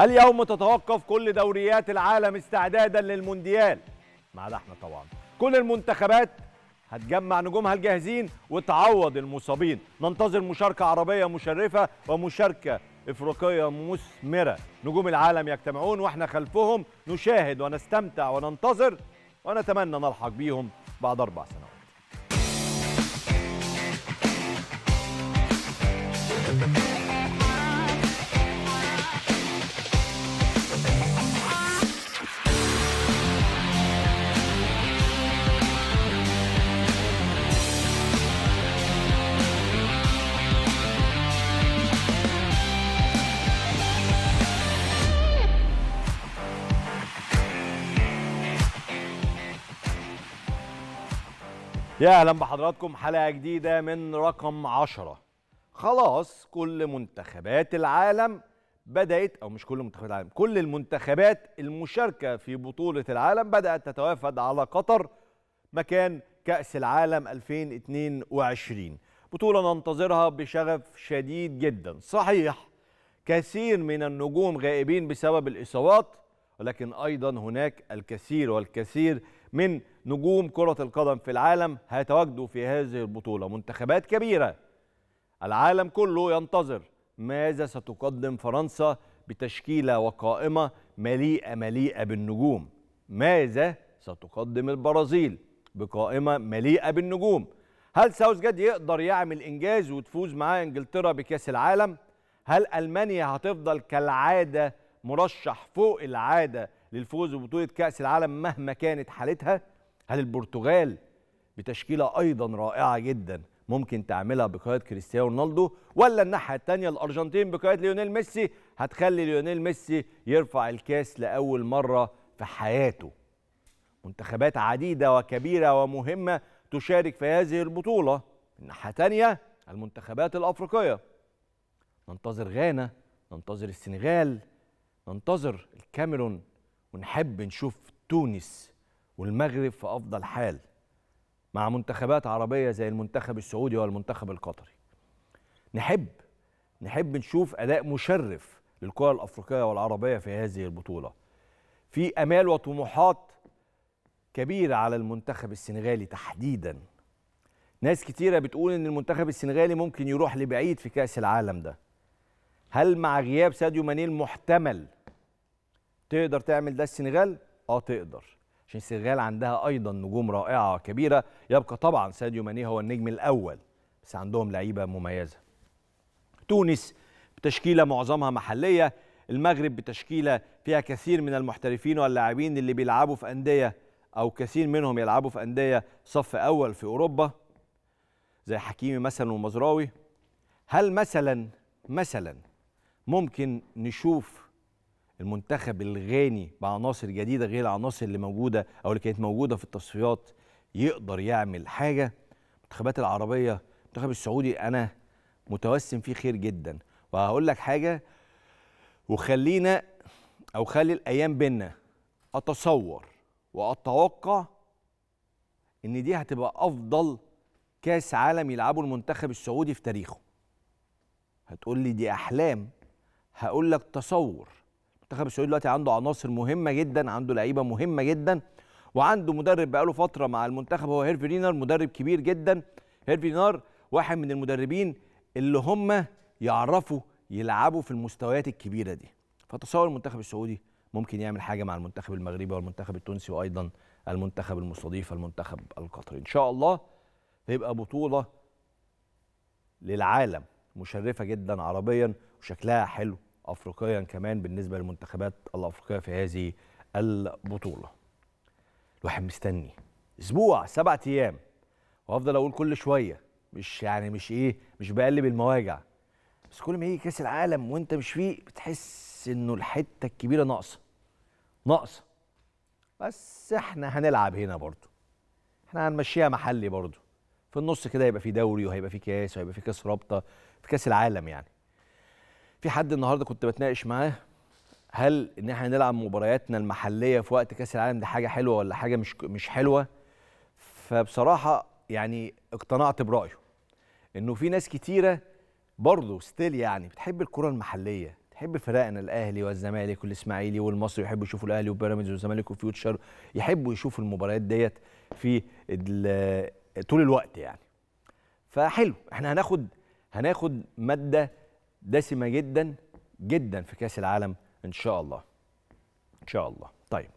اليوم تتوقف كل دوريات العالم استعدادا للمونديال ما عدا احنا طبعا كل المنتخبات هتجمع نجومها الجاهزين وتعوض المصابين ننتظر مشاركة عربية مشرفة ومشاركة إفريقية مثمرة نجوم العالم يجتمعون وإحنا خلفهم نشاهد ونستمتع وننتظر ونتمنى نلحق بيهم بعد أربع سنوات يا اهلا بحضراتكم حلقه جديده من رقم عشرة خلاص كل منتخبات العالم بدات او مش كل منتخبات العالم كل المنتخبات المشاركه في بطوله العالم بدات تتوافد على قطر مكان كاس العالم 2022 بطوله ننتظرها بشغف شديد جدا صحيح كثير من النجوم غائبين بسبب الاصابات ولكن ايضا هناك الكثير والكثير من نجوم كرة القدم في العالم هيتواجدوا في هذه البطولة منتخبات كبيرة العالم كله ينتظر ماذا ستقدم فرنسا بتشكيلة وقائمة مليئة مليئة بالنجوم ماذا ستقدم البرازيل بقائمة مليئة بالنجوم هل جاد يقدر يعمل إنجاز وتفوز معاه إنجلترا بكأس العالم هل ألمانيا هتفضل كالعادة مرشح فوق العادة للفوز ببطوله كاس العالم مهما كانت حالتها هل البرتغال بتشكيله ايضا رائعه جدا ممكن تعملها بقياده كريستيانو رونالدو ولا الناحيه الثانيه الارجنتين بقياده ليونيل ميسي هتخلي ليونيل ميسي يرفع الكاس لاول مره في حياته منتخبات عديده وكبيره ومهمه تشارك في هذه البطوله من ناحيه ثانيه المنتخبات الافريقيه ننتظر غانا ننتظر السنغال ننتظر الكاميرون ونحب نشوف تونس والمغرب في أفضل حال مع منتخبات عربية زي المنتخب السعودي والمنتخب القطري نحب نحب نشوف أداء مشرف للكرة الأفريقية والعربية في هذه البطولة في أمال وطموحات كبيرة على المنتخب السنغالي تحديدا ناس كتيرة بتقول إن المنتخب السنغالي ممكن يروح لبعيد في كأس العالم ده هل مع غياب ساديو ماني المحتمل تقدر تعمل ده السنغال؟ اه تقدر عشان السنغال عندها ايضا نجوم رائعه وكبيره يبقى طبعا ساديو ماني هو النجم الاول بس عندهم لعيبه مميزه. تونس بتشكيله معظمها محليه، المغرب بتشكيله فيها كثير من المحترفين واللاعبين اللي بيلعبوا في انديه او كثير منهم يلعبوا في انديه صف اول في اوروبا زي حكيمي مثلا ومزراوي. هل مثلا مثلا ممكن نشوف المنتخب الغاني بعناصر جديده غير العناصر اللي موجوده او اللي كانت موجوده في التصفيات يقدر يعمل حاجه المنتخبات العربيه المنتخب السعودي انا متوسم فيه خير جدا وهقول لك حاجه وخلينا او خلي الايام بينا اتصور واتوقع ان دي هتبقى افضل كاس عالم يلعبه المنتخب السعودي في تاريخه هتقول لي دي احلام هقول لك تصور المنتخب السعودي دلوقتي عنده عناصر مهمه جدا عنده لعيبه مهمه جدا وعنده مدرب بقاله فتره مع المنتخب هو هيرفي رينار مدرب كبير جدا هيرفي رينار واحد من المدربين اللي هم يعرفوا يلعبوا في المستويات الكبيره دي فتصور المنتخب السعودي ممكن يعمل حاجه مع المنتخب المغربي والمنتخب التونسي وايضا المنتخب المستضيف المنتخب القطري ان شاء الله هيبقى بطوله للعالم مشرفه جدا عربيا وشكلها حلو افريقيا كمان بالنسبه للمنتخبات الافريقيه في هذه البطوله. الواحد مستني اسبوع سبعة ايام وافضل اقول كل شويه مش يعني مش ايه مش بقلب المواجع بس كل ما يجي كاس العالم وانت مش فيه بتحس انه الحته الكبيره ناقصه ناقصه بس احنا هنلعب هنا برضو احنا هنمشيها محلي برضو في النص كده هيبقى في دوري وهيبقى في كاس وهيبقى في كاس رابطه في كاس العالم يعني في حد النهارده كنت بتناقش معاه هل ان احنا نلعب مبارياتنا المحليه في وقت كاس العالم دي حاجه حلوه ولا حاجه مش مش حلوه فبصراحه يعني اقتنعت برايه انه في ناس كتيره برضه ستيل يعني بتحب الكره المحليه تحب فرقنا الاهلي والزمالك والاسماعيلي والمصري يحبوا يشوفوا الاهلي وبيراميدز والزمالك وفيوتشر يحبوا يشوفوا المباريات ديت في طول الوقت يعني فحلو احنا هناخد هناخد ماده دسمه جدا جدا في كاس العالم ان شاء الله ان شاء الله طيب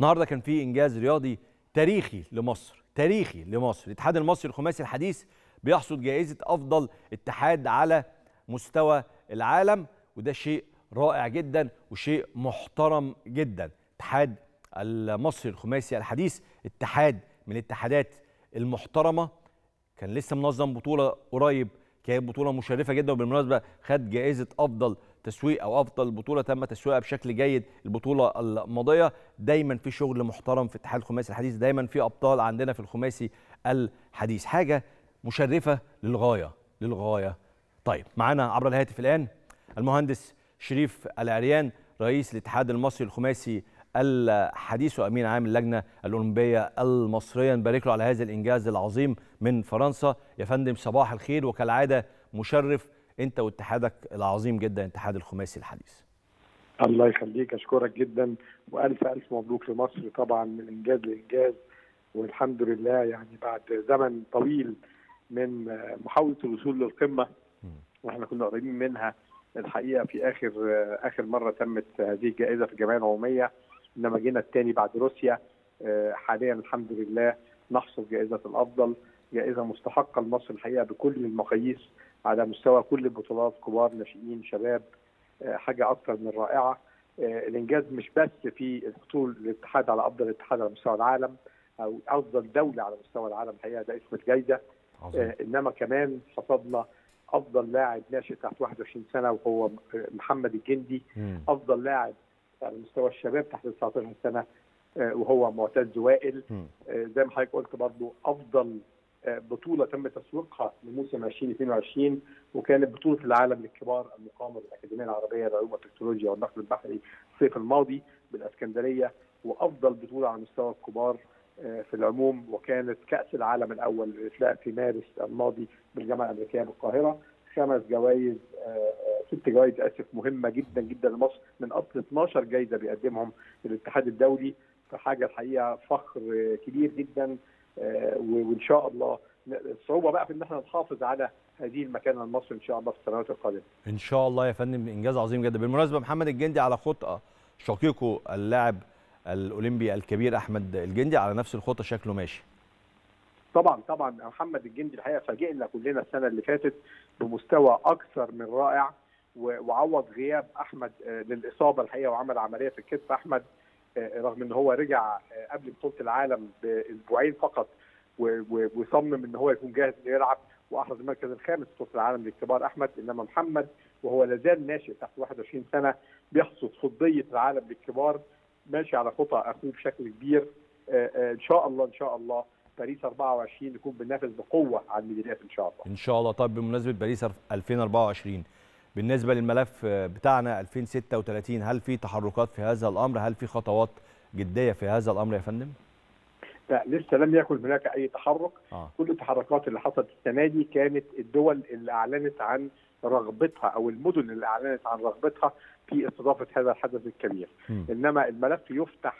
النهارده كان في انجاز رياضي تاريخي لمصر تاريخي لمصر الاتحاد المصري الخماسي الحديث بيحصد جائزه افضل اتحاد على مستوى العالم وده شيء رائع جدا وشيء محترم جدا اتحاد المصري الخماسي الحديث اتحاد من الاتحادات المحترمه كان لسه منظم بطوله قريب كانت بطوله مشرفه جدا وبالمناسبه خد جائزه افضل تسويق او افضل بطوله تم تسويقها بشكل جيد البطوله الماضيه دايما في شغل محترم في اتحاد الخماسي الحديث دايما في ابطال عندنا في الخماسي الحديث حاجه مشرفه للغايه للغايه طيب معانا عبر الهاتف الان المهندس شريف العريان رئيس الاتحاد المصري الخماسي الحديث وامين عام اللجنه الاولمبيه المصريه نبارك له على هذا الانجاز العظيم من فرنسا يا فندم صباح الخير وكالعاده مشرف انت واتحادك العظيم جدا اتحاد الخماسي الحديث الله يخليك اشكرك جدا والف الف مبروك لمصر طبعا من انجاز لانجاز والحمد لله يعني بعد زمن طويل من محاوله الوصول للقمه واحنا كنا قريبين منها الحقيقه في اخر اخر مره تمت هذه الجائزه في الجمعيه العموميه انما جينا الثاني بعد روسيا آه، حاليا الحمد لله نحصل جائزه الافضل جائزه مستحقه لمصر الحقيقه بكل المقاييس على مستوى كل البطولات كبار ناشئين شباب آه، حاجه اكثر من رائعه آه، الانجاز مش بس في الحصول الاتحاد على افضل اتحاد على مستوى العالم او افضل دوله على مستوى العالم الحقيقه ده اسم الجائزه انما كمان حصدنا افضل لاعب ناشئ تحت 21 سنه وهو محمد الجندي افضل لاعب على مستوى الشباب تحت 19 سنه آه، وهو معتز وائل آه، زي ما حضرتك قلت برضو افضل آه، بطوله تم تسويقها لموسم 2022 وكانت بطوله العالم للكبار المقامه بالاكاديميه العربيه للعلوم والتكنولوجيا والنقل البحري الصيف الماضي بالاسكندريه وافضل بطوله على مستوى الكبار في العموم وكانت كاس العالم الاول للاطلاق في مارس الماضي بالجامعه الامريكيه بالقاهره خمس جوائز آه، آه، ست جوائز اسف مهمه جدا جدا لمصر من اصل 12 جائزه بيقدمهم الاتحاد الدولي فحاجه الحقيقه فخر كبير جدا آه، وان شاء الله الصعوبه بقى في ان احنا نحافظ على هذه المكانه لمصر ان شاء الله في السنوات القادمه. ان شاء الله يا فندم انجاز عظيم جدا، بالمناسبه محمد الجندي على خطأ شقيقه اللاعب الاولمبي الكبير احمد الجندي على نفس الخطه شكله ماشي. طبعا طبعا محمد الجندي الحقيقه فاجئنا كلنا السنه اللي فاتت بمستوى اكثر من رائع وعوض غياب احمد آه، للاصابه الحقيقه وعمل عمليه في الكتف احمد آه، رغم ان هو رجع آه، قبل بطوله العالم باسبوعين فقط وصمم ان هو يكون جاهز انه يلعب واحرز المركز الخامس في بطوله العالم للكبار احمد انما محمد وهو لا زال ناشئ تحت 21 سنه بيحصد فضيه العالم للكبار ماشي على خطى اخوه بشكل كبير ان شاء الله ان شاء الله باريس 24 نكون بننافس بقوه على الميداليات ان شاء الله. ان شاء الله طيب بمناسبه باريس 2024 بالنسبه للملف آه، بتاعنا 2036 هل في تحركات في هذا الامر؟ هل في خطوات جديه في هذا الامر يا فندم؟ لا لسه لم يكن هناك اي تحرك آه. كل التحركات اللي حصلت السنه دي كانت الدول اللي اعلنت عن رغبتها او المدن اللي اعلنت عن رغبتها في استضافه هذا الحدث الكبير م. انما الملف يفتح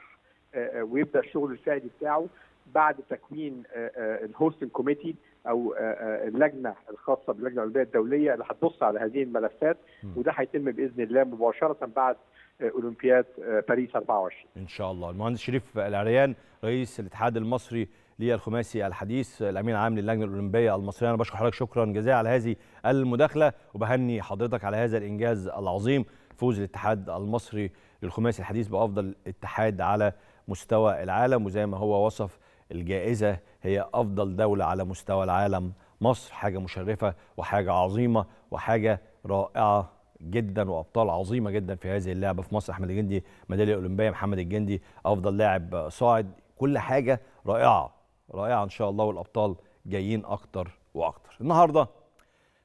آه، آه، ويبدا الشغل الفعلي بتاعه بعد تكوين آه، آه، الهوستنج كوميتي او آه، اللجنه الخاصه باللجنه الاولمبيه الدوليه اللي هتبص على هذه الملفات وده هيتم باذن الله مباشره بعد اولمبياد باريس 24 ان شاء الله المهندس شريف العريان رئيس الاتحاد المصري للخماسي الحديث الامين العام للجنه الاولمبيه المصريه انا بشكر حضرتك شكرا جزيلا على هذه المداخله وبهني حضرتك على هذا الانجاز العظيم فوز الاتحاد المصري للخماسي الحديث بافضل اتحاد على مستوى العالم وزي ما هو وصف الجائزة هي أفضل دولة على مستوى العالم مصر حاجة مشرفة وحاجة عظيمة وحاجة رائعة جدا وابطال عظيمه جدا في هذه اللعبه في مصر احمد الجندي ميداليه اولمبيه محمد الجندي افضل لاعب صاعد كل حاجه رائعه رائعه ان شاء الله والابطال جايين اكتر واكتر النهارده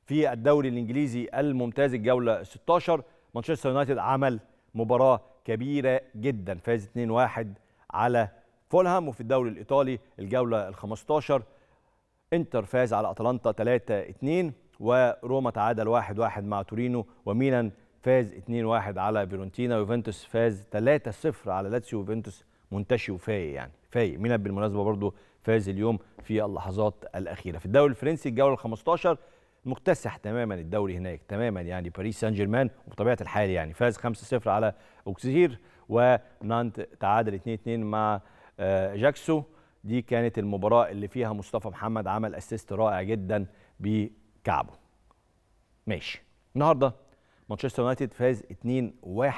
في الدوري الانجليزي الممتاز الجوله 16 مانشستر يونايتد عمل مباراه كبيره جدا فاز 2-1 على فولهام وفي الدوري الإيطالي الجولة ال 15 انتر فاز على أتلانتا 3-2 وروما تعادل 1-1 مع تورينو وميلان فاز 2-1 على فيرونتينا يوفنتوس فاز 3-0 على لاتسيو يوفنتوس منتشي وفايق يعني فايق ميلان بالمناسبة برضو فاز اليوم في اللحظات الأخيرة في الدوري الفرنسي الجولة ال 15 مكتسح تماما الدوري هناك تماما يعني باريس سان جيرمان وبطبيعه الحال يعني فاز 5-0 على اوكسجير ونانت تعادل 2-2 مع جاكسو دي كانت المباراة اللي فيها مصطفى محمد عمل اسيست رائع جدا بكعبه ماشي النهارده مانشستر يونايتد فاز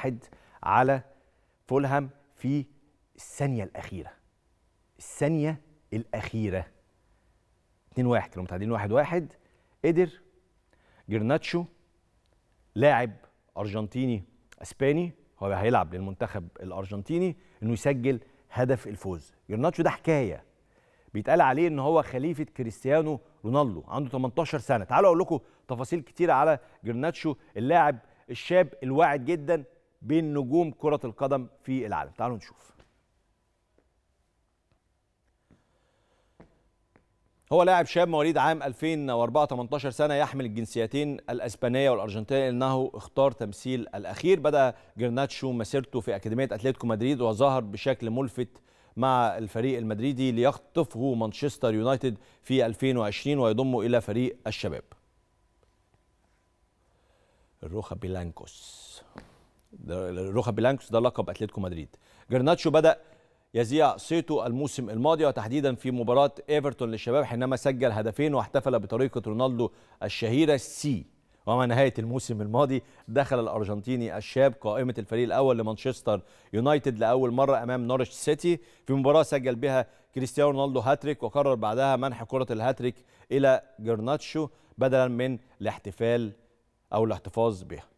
2-1 على فولهام في الثانية الأخيرة الثانية الأخيرة 2-1 كانوا متعادلين 1-1 قدر جرناتشو لاعب أرجنتيني أسباني هو هيلعب للمنتخب الأرجنتيني إنه يسجل هدف الفوز جرناتشو ده حكايه بيتقال عليه ان هو خليفه كريستيانو رونالدو عنده 18 سنه تعالوا اقول لكم تفاصيل كتيره على جرناتشو اللاعب الشاب الواعد جدا بين نجوم كره القدم في العالم تعالوا نشوف هو لاعب شاب مواليد عام 2004 18 سنه يحمل الجنسيتين الاسبانيه والارجنتينيه لانه اختار تمثيل الاخير بدا جرناتشو مسيرته في اكاديميه اتلتيكو مدريد وظهر بشكل ملفت مع الفريق المدريدي ليخطفه مانشستر يونايتد في 2020 ويضمه الى فريق الشباب الروخا بيلانكوس الروخا بيلانكوس ده لقب اتلتيكو مدريد جرناتشو بدا يزيع صيته الموسم الماضي وتحديدا في مباراة ايفرتون للشباب حينما سجل هدفين واحتفل بطريقة رونالدو الشهيرة سي ومع نهاية الموسم الماضي دخل الأرجنتيني الشاب قائمة الفريق الأول لمانشستر يونايتد لأول مرة أمام نورش سيتي في مباراة سجل بها كريستيانو رونالدو هاتريك وقرر بعدها منح كرة الهاتريك إلى جرناتشو بدلا من الاحتفال أو الاحتفاظ بها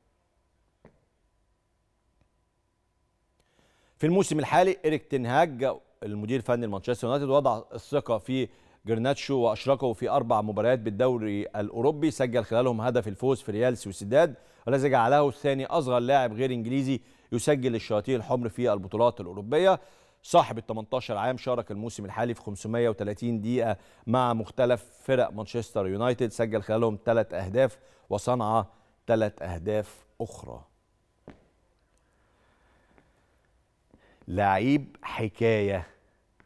في الموسم الحالي إريك تنهاج المدير الفني لمانشستر يونايتد وضع الثقة في جرناتشو وأشركه في أربع مباريات بالدوري الأوروبي سجل خلالهم هدف الفوز في ريال سوسيداد والذي جعله الثاني أصغر لاعب غير إنجليزي يسجل الشياطين الحمر في البطولات الأوروبية صاحب ال 18 عام شارك الموسم الحالي في 530 دقيقة مع مختلف فرق مانشستر يونايتد سجل خلالهم ثلاث أهداف وصنع ثلاث أهداف أخرى لعيب حكايه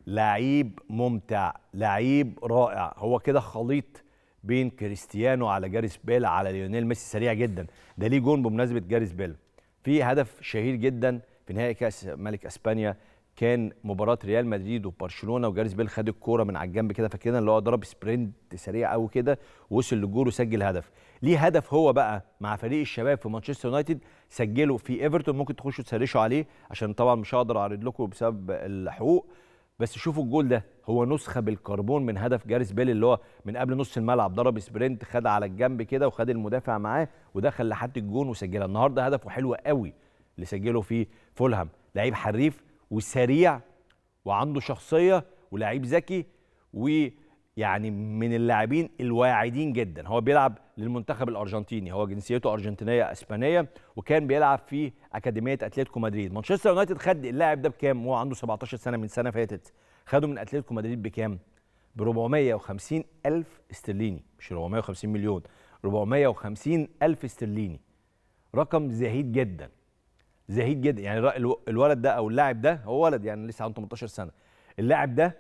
لعيب ممتع لعيب رائع هو كده خليط بين كريستيانو على جاريس بيل على ليونيل ميسي سريع جدا ده ليه جون بمناسبه جاريس بيل في هدف شهير جدا في نهائي كاس ملك اسبانيا كان مباراه ريال مدريد وبرشلونه وجاريس بيل خد الكوره من على الجنب كده فاكرين اللي هو ضرب سبرنت سريع قوي كده وصل للجول وسجل هدف ليه هدف هو بقى مع فريق الشباب في مانشستر يونايتد سجله في ايفرتون ممكن تخشوا تسرشوا عليه عشان طبعا مش هقدر اعرض لكم بسبب الحقوق بس شوفوا الجول ده هو نسخه بالكربون من هدف جاريس بيل اللي هو من قبل نص الملعب ضرب سبرنت خد على الجنب كده وخد المدافع معاه ودخل لحد الجون وسجلها النهارده هدفه حلو قوي اللي سجله في فولهام لعيب حريف وسريع وعنده شخصيه ولاعيب ذكي ويعني من اللاعبين الواعدين جدا هو بيلعب للمنتخب الارجنتيني هو جنسيته ارجنتينيه اسبانيه وكان بيلعب في اكاديميه اتلتيكو مدريد مانشستر يونايتد خد اللاعب ده بكام وهو عنده 17 سنه من سنه فاتت خده من اتلتيكو مدريد بكام ب 450 الف استرليني مش 450 مليون 450 الف استرليني رقم زهيد جدا زهيد جدا يعني الولد ده او اللاعب ده هو ولد يعني لسه عنده 18 سنه اللاعب ده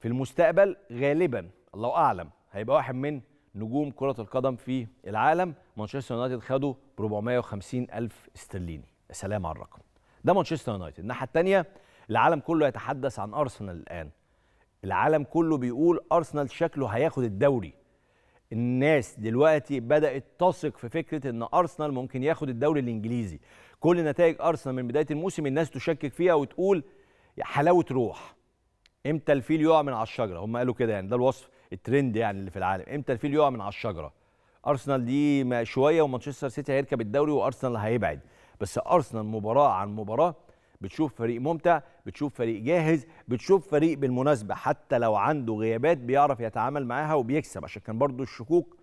في المستقبل غالبا الله اعلم هيبقى واحد من نجوم كره القدم في العالم مانشستر يونايتد خده ب 450 الف استرليني سلام على الرقم ده مانشستر يونايتد الناحيه الثانيه العالم كله يتحدث عن ارسنال الان العالم كله بيقول ارسنال شكله هياخد الدوري الناس دلوقتي بدات تثق في فكره ان ارسنال ممكن ياخد الدوري الانجليزي كل نتائج ارسنال من بدايه الموسم الناس تشكك فيها وتقول حلاوه روح امتى الفيل يقع من على الشجره هم قالوا كده يعني ده الوصف الترند يعني اللي في العالم امتى الفيل يقع من على الشجره ارسنال دي شويه ومانشستر سيتي هيركب الدوري وارسنال هيبعد بس ارسنال مباراه عن مباراه بتشوف فريق ممتع بتشوف فريق جاهز بتشوف فريق بالمناسبه حتى لو عنده غيابات بيعرف يتعامل معاها وبيكسب عشان كان برضو الشكوك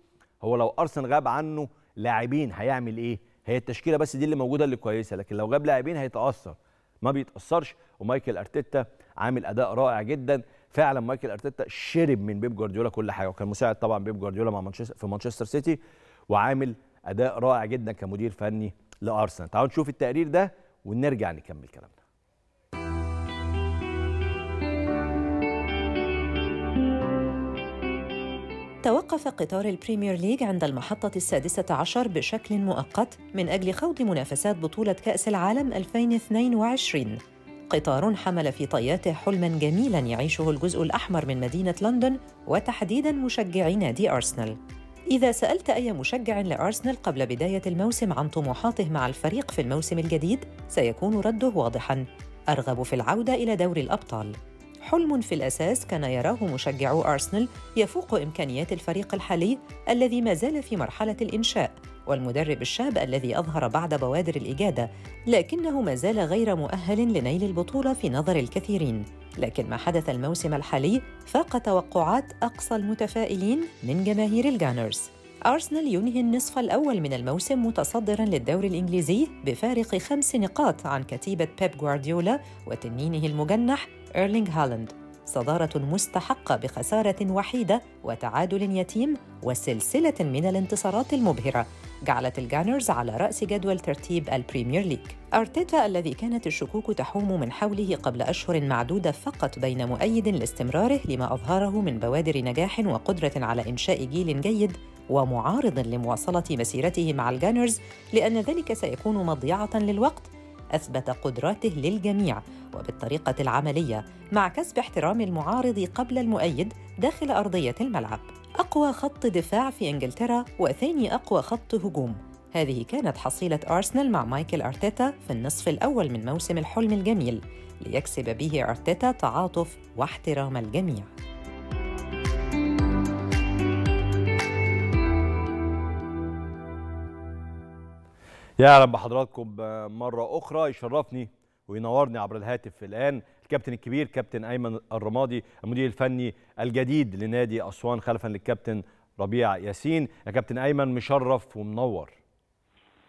هو لو ارسن غاب عنه لاعبين هيعمل ايه هي التشكيله بس دي اللي موجوده اللي كويسه لكن لو غاب لاعبين هيتاثر ما بيتاثرش ومايكل ارتيتا عامل اداء رائع جدا فعلا مايكل ارتيتا شرب من بيب جوارديولا كل حاجه وكان مساعد طبعا بيب جوارديولا مع مانشستر في مانشستر سيتي وعامل اداء رائع جدا كمدير فني لارسنال تعالوا نشوف التقرير ده ونرجع نكمل كلامنا توقف قطار البريمير ليج عند المحطة السادسة عشر بشكل مؤقت من أجل خوض منافسات بطولة كأس العالم 2022 قطار حمل في طياته حلما جميلا يعيشه الجزء الأحمر من مدينة لندن وتحديدا مشجعي نادي أرسنال إذا سألت أي مشجع لأرسنال قبل بداية الموسم عن طموحاته مع الفريق في الموسم الجديد سيكون رده واضحاً أرغب في العودة إلى دوري الأبطال حلم في الأساس كان يراه مشجعو أرسنال يفوق إمكانيات الفريق الحالي الذي ما زال في مرحلة الإنشاء والمدرب الشاب الذي أظهر بعد بوادر الإجادة لكنه ما زال غير مؤهل لنيل البطولة في نظر الكثيرين لكن ما حدث الموسم الحالي فاق توقعات أقصى المتفائلين من جماهير الجانرز أرسنال ينهي النصف الأول من الموسم متصدرا للدوري الإنجليزي بفارق خمس نقاط عن كتيبة بيب غوارديولا وتنينه المجنح إيرلينغ هالاند صدارة مستحقة بخسارة وحيدة وتعادل يتيم وسلسلة من الانتصارات المبهرة جعلت الجانرز على رأس جدول ترتيب البريمير ليج أرتيتا الذي كانت الشكوك تحوم من حوله قبل أشهر معدودة فقط بين مؤيد لاستمراره لما أظهره من بوادر نجاح وقدرة على إنشاء جيل جيد ومعارض لمواصلة مسيرته مع الجانرز لأن ذلك سيكون مضيعة للوقت أثبت قدراته للجميع وبالطريقة العملية مع كسب احترام المعارض قبل المؤيد داخل أرضية الملعب أقوى خط دفاع في إنجلترا وثاني أقوى خط هجوم هذه كانت حصيلة أرسنال مع مايكل أرتيتا في النصف الأول من موسم الحلم الجميل ليكسب به أرتيتا تعاطف واحترام الجميع يا اهلا بحضراتكم مرة أخرى يشرفني وينورني عبر الهاتف الآن الكابتن الكبير كابتن أيمن الرمادي المدير الفني الجديد لنادي أسوان خلفا للكابتن ربيع ياسين يا كابتن أيمن مشرف ومنور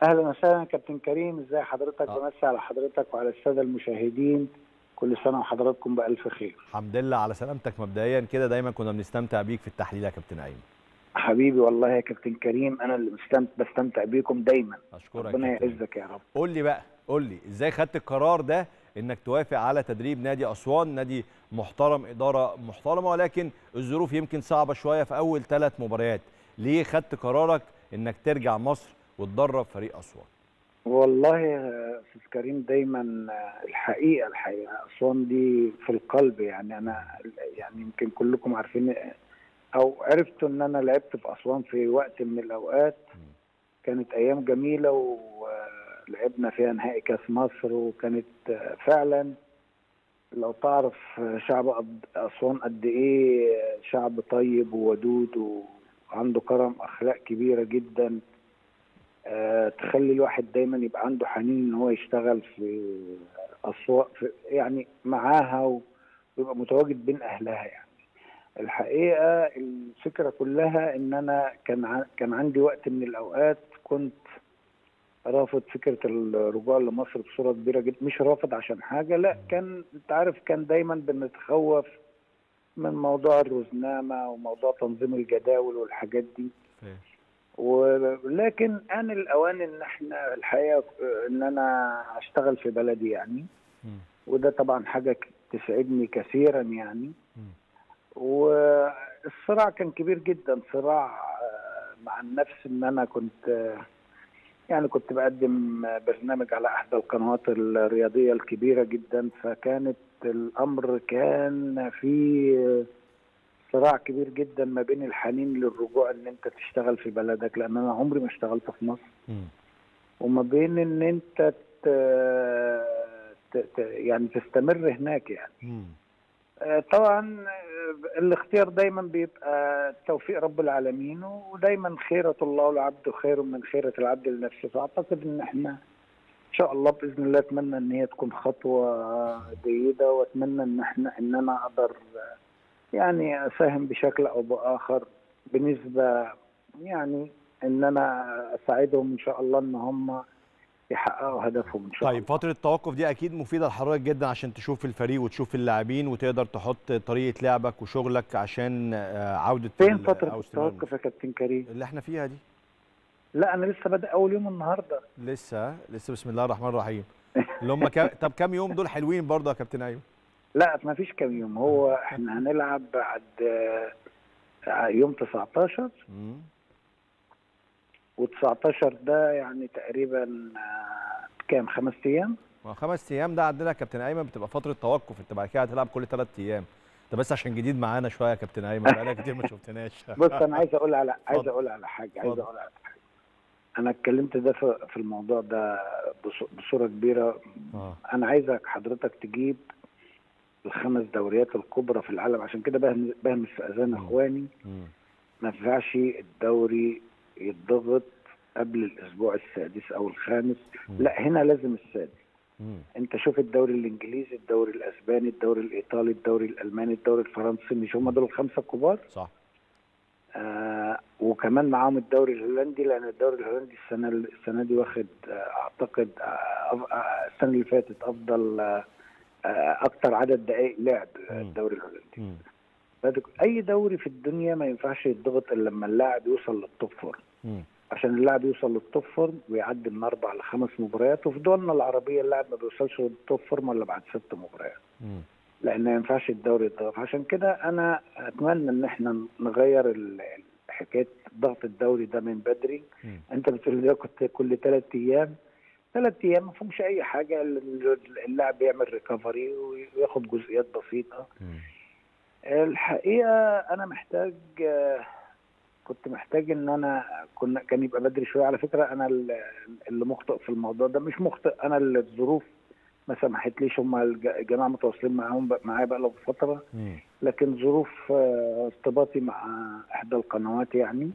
أهلا وسهلا كابتن كريم إزاي حضرتك آه. بمسي على حضرتك وعلى السادة المشاهدين كل سنة وحضراتكم بألف خير الحمد لله على سلامتك مبدئيا كده دايما كنا بنستمتع بيك في التحليل يا كابتن أيمن حبيبي والله يا كابتن كريم انا اللي بستمتع بيكم دايما اشكرك ربنا يعزك يا رب قول لي بقى قول لي ازاي خدت القرار ده انك توافق على تدريب نادي اسوان نادي محترم اداره محترمه ولكن الظروف يمكن صعبه شويه في اول ثلاث مباريات ليه خدت قرارك انك ترجع مصر وتدرب فريق اسوان والله يا استاذ كريم دايما الحقيقه الحقيقه اسوان دي في القلب يعني انا يعني يمكن كلكم عارفين او عرفت ان انا لعبت في اسوان في وقت من الاوقات كانت ايام جميله ولعبنا فيها نهائي كاس مصر وكانت فعلا لو تعرف شعب اسوان قد ايه شعب طيب وودود وعنده كرم اخلاق كبيره جدا آه، تخلي الواحد دايما يبقى عنده حنين ان هو يشتغل في اسواق يعني معاها ويبقى متواجد بين اهلها يعني الحقيقه الفكره كلها ان انا كان كان عندي وقت من الاوقات كنت رافض فكره الرجوع لمصر بصوره كبيره جدا مش رافض عشان حاجه لا كان انت عارف كان دايما بنتخوف من موضوع الرزنامه وموضوع تنظيم الجداول والحاجات دي ولكن ان الاوان ان احنا الحقيقه ان انا اشتغل في بلدي يعني وده طبعا حاجه تسعدني كثيرا يعني والصراع كان كبير جدا صراع آه، مع النفس ان انا كنت آه، يعني كنت بقدم برنامج على احدى القنوات الرياضيه الكبيره جدا فكانت الامر كان في آه، صراع كبير جدا ما بين الحنين للرجوع ان انت تشتغل في بلدك لان انا عمري ما اشتغلت في مصر وما بين ان انت ت... ت... يعني تستمر هناك يعني طبعا الاختيار دايما بيبقى توفيق رب العالمين ودايما خيرة الله العبد خير من خيرة العبد لنفسه فأعتقد إن إحنا إن شاء الله بإذن الله أتمنى إن هي تكون خطوة جيدة وأتمنى إن إحنا إن أنا أقدر يعني أساهم بشكل أو بآخر بنسبة يعني إن أنا أساعدهم إن شاء الله إن هم يحققوا هدفهم ان شاء طيب، الله. طيب فتره التوقف دي اكيد مفيده لحضرتك جدا عشان تشوف الفريق وتشوف اللاعبين وتقدر تحط طريقه لعبك وشغلك عشان آه، عوده فين فتره التوقف يا كابتن كريم؟ اللي احنا فيها دي. لا انا لسه بادئ اول يوم النهارده. لسه لسه بسم الله الرحمن الرحيم. اللي هم كم... طب كام يوم دول حلوين برضه يا كابتن ايوه لا ما فيش كام يوم هو احنا هنلعب بعد آه، يوم 19 و19 ده يعني تقريبا آه، كام خمس ايام خمس ايام ده عندنا يا كابتن ايمن بتبقى فتره توقف انت بعد كده هتلعب كل ثلاث ايام انت بس عشان جديد معانا شويه يا كابتن ايمن بقالنا كتير ما شفتناش بص انا عايز اقول على عايز اقول على حاجه عايز اقول على حاجه انا اتكلمت ده في الموضوع ده بصوره كبيره آه. انا عايزك حضرتك تجيب الخمس دوريات الكبرى في العالم عشان كده بهمس في اذان اخواني ما ينفعش الدوري يتضغط قبل الاسبوع السادس او الخامس مم. لا هنا لازم السادس مم. انت شوف الدوري الانجليزي الدوري الاسباني الدوري الايطالي الدوري الالماني الدوري الفرنسي مش هم دول الخمسه الكبار صح آه وكمان معاهم الدوري الهولندي لان الدوري الهولندي السنه السنه دي واخد آه اعتقد آه, آه، السنه اللي فاتت افضل آه, آه، اكتر عدد دقائق لعب الدوري الهولندي اي دوري في الدنيا ما ينفعش يتضغط الا لما اللاعب يوصل للتوب فور عشان اللاعب يوصل للتوب فورم ويعدي من اربع لخمس مباريات وفي دولنا العربيه اللاعب ما بيوصلش للتوب فورم الا بعد ست مباريات. لان ما ينفعش الدوري يتضغط عشان كده انا اتمنى ان احنا نغير حكايه ضغط الدوري ده من بدري مم. انت بتقول لي كنت كل ثلاث ايام ثلاث ايام ما فيهمش اي حاجه اللاعب بيعمل ريكفري وياخد جزئيات بسيطه مم. الحقيقه انا محتاج كنت محتاج ان انا كنا كان يبقى بدري شويه على فكره انا اللي مخطئ في الموضوع ده مش مخطئ انا اللي الظروف ما سمحتليش هم الجماعه متواصلين معاهم معايا بقى لهم فتره لكن ظروف آه، ارتباطي مع احدى القنوات يعني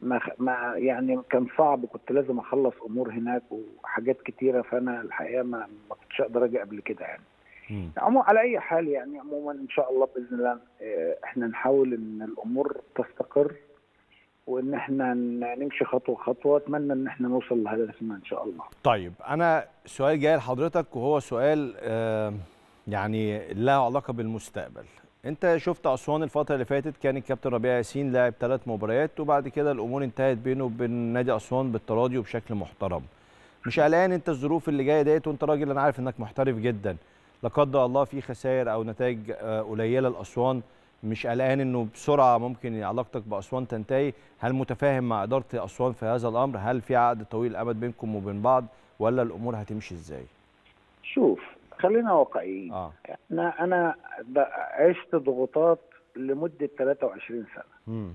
ما ما يعني كان صعب كنت لازم اخلص امور هناك وحاجات كتيره فانا الحقيقه ما ما كنتش اقدر اجي قبل كده يعني عموما على اي حال يعني عموما ان شاء الله باذن الله آه، احنا نحاول ان الامور تستقر وان احنا نمشي خطوه خطوه اتمنى ان احنا نوصل لهدفنا ان شاء الله طيب انا سؤال جاي لحضرتك وهو سؤال يعني له علاقه بالمستقبل انت شفت اسوان الفتره اللي فاتت كان الكابتن ربيع ياسين لاعب ثلاث مباريات وبعد كده الامور انتهت بينه وبين نادي اسوان بالتراضي وبشكل محترم مش قلقان انت الظروف اللي جايه ديت وانت راجل انا عارف انك محترف جدا لا قدر الله في خسائر او نتائج آه، قليله لاسوان مش قلقان انه بسرعه ممكن علاقتك باسوان تنتهي هل متفاهم مع اداره اسوان في هذا الامر هل في عقد طويل الامد بينكم وبين بعض ولا الامور هتمشي ازاي شوف خلينا واقعيين آه. انا انا عشت ضغوطات لمده 23 سنه م.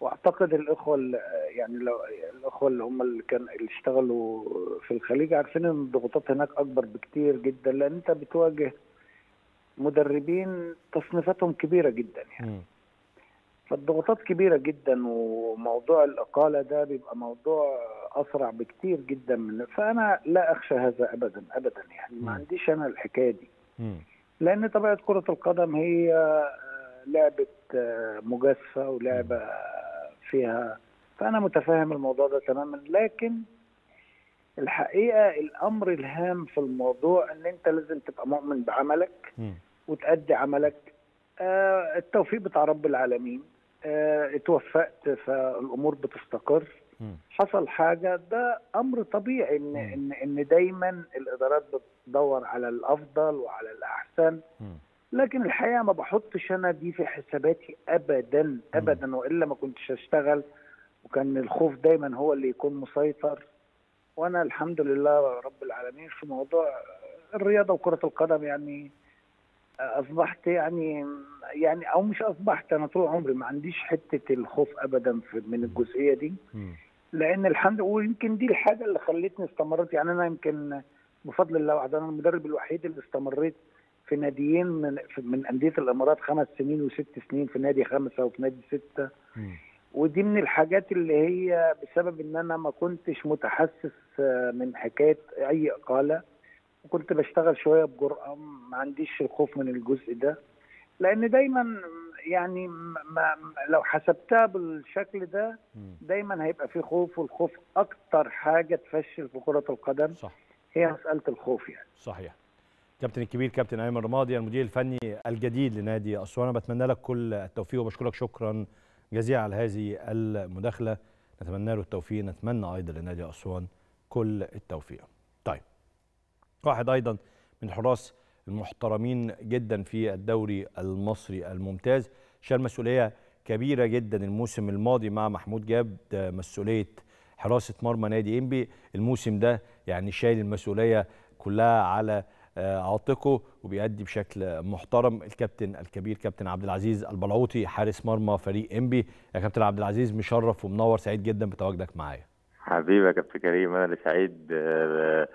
واعتقد الاخوه اللي يعني لو الاخوه اللي هم اللي كان اللي اشتغلوا في الخليج عارفين ان الضغوطات هناك اكبر بكتير جدا لان انت بتواجه مدربين تصنيفاتهم كبيره جدا يعني م. فالضغوطات كبيره جدا وموضوع الاقاله ده بيبقى موضوع اسرع بكتير جدا من فانا لا اخشى هذا ابدا ابدا يعني م. ما عنديش انا الحكايه دي م. لان طبيعه كره القدم هي آه، لعبه آه، مجازفه ولعبه فيها فانا متفاهم الموضوع ده تماما لكن الحقيقه الامر الهام في الموضوع ان انت لازم تبقى مؤمن بعملك وتأدي عملك آه التوفيق بتاع رب العالمين آه اتوفقت فالامور بتستقر م. حصل حاجه ده امر طبيعي ان ان ان دايما الادارات بتدور على الافضل وعلى الاحسن م. لكن الحقيقه ما بحطش انا دي في حساباتي ابدا ابدا والا ما كنتش اشتغل وكان الخوف دايما هو اللي يكون مسيطر وانا الحمد لله رب العالمين في موضوع الرياضه وكره القدم يعني اصبحت يعني يعني او مش اصبحت انا طول عمري ما عنديش حته الخوف ابدا في من الجزئيه دي لان الحمد ويمكن دي الحاجه اللي خلتني استمرت يعني انا يمكن بفضل الله وحده انا المدرب الوحيد اللي استمريت في ناديين من من انديه الامارات خمس سنين وست سنين في نادي خمسه وفي نادي سته ودي من الحاجات اللي هي بسبب ان انا ما كنتش متحسس آه، من حكايه اي اقاله وكنت بشتغل شويه بجرأه ما عنديش الخوف من الجزء ده لان دايما يعني ما لو حسبتها بالشكل ده دايما هيبقى في خوف والخوف اكتر حاجه تفشل في كره القدم صح. هي مساله الخوف يعني صحيح كابتن الكبير كابتن ايمن رمادي المدير الفني الجديد لنادي اسوان بتمنى لك كل التوفيق وبشكرك شكرا جزيلا على هذه المداخلة نتمنى له التوفيق نتمنى أيضا لنادي أسوان كل التوفيق طيب واحد أيضا من حراس المحترمين جدا في الدوري المصري الممتاز شال مسؤولية كبيرة جدا الموسم الماضي مع محمود جاب مسؤولية حراسة مرمى نادي إنبي الموسم ده يعني شايل المسؤولية كلها على آه، عاتقه وبيأدي بشكل محترم الكابتن الكبير كابتن عبد العزيز البلعوطي حارس مرمى فريق انبي يا كابتن عبد العزيز مشرف ومنور سعيد جدا بتواجدك معايا حبيبي يا كابتن كريم انا اللي سعيد آه، آه،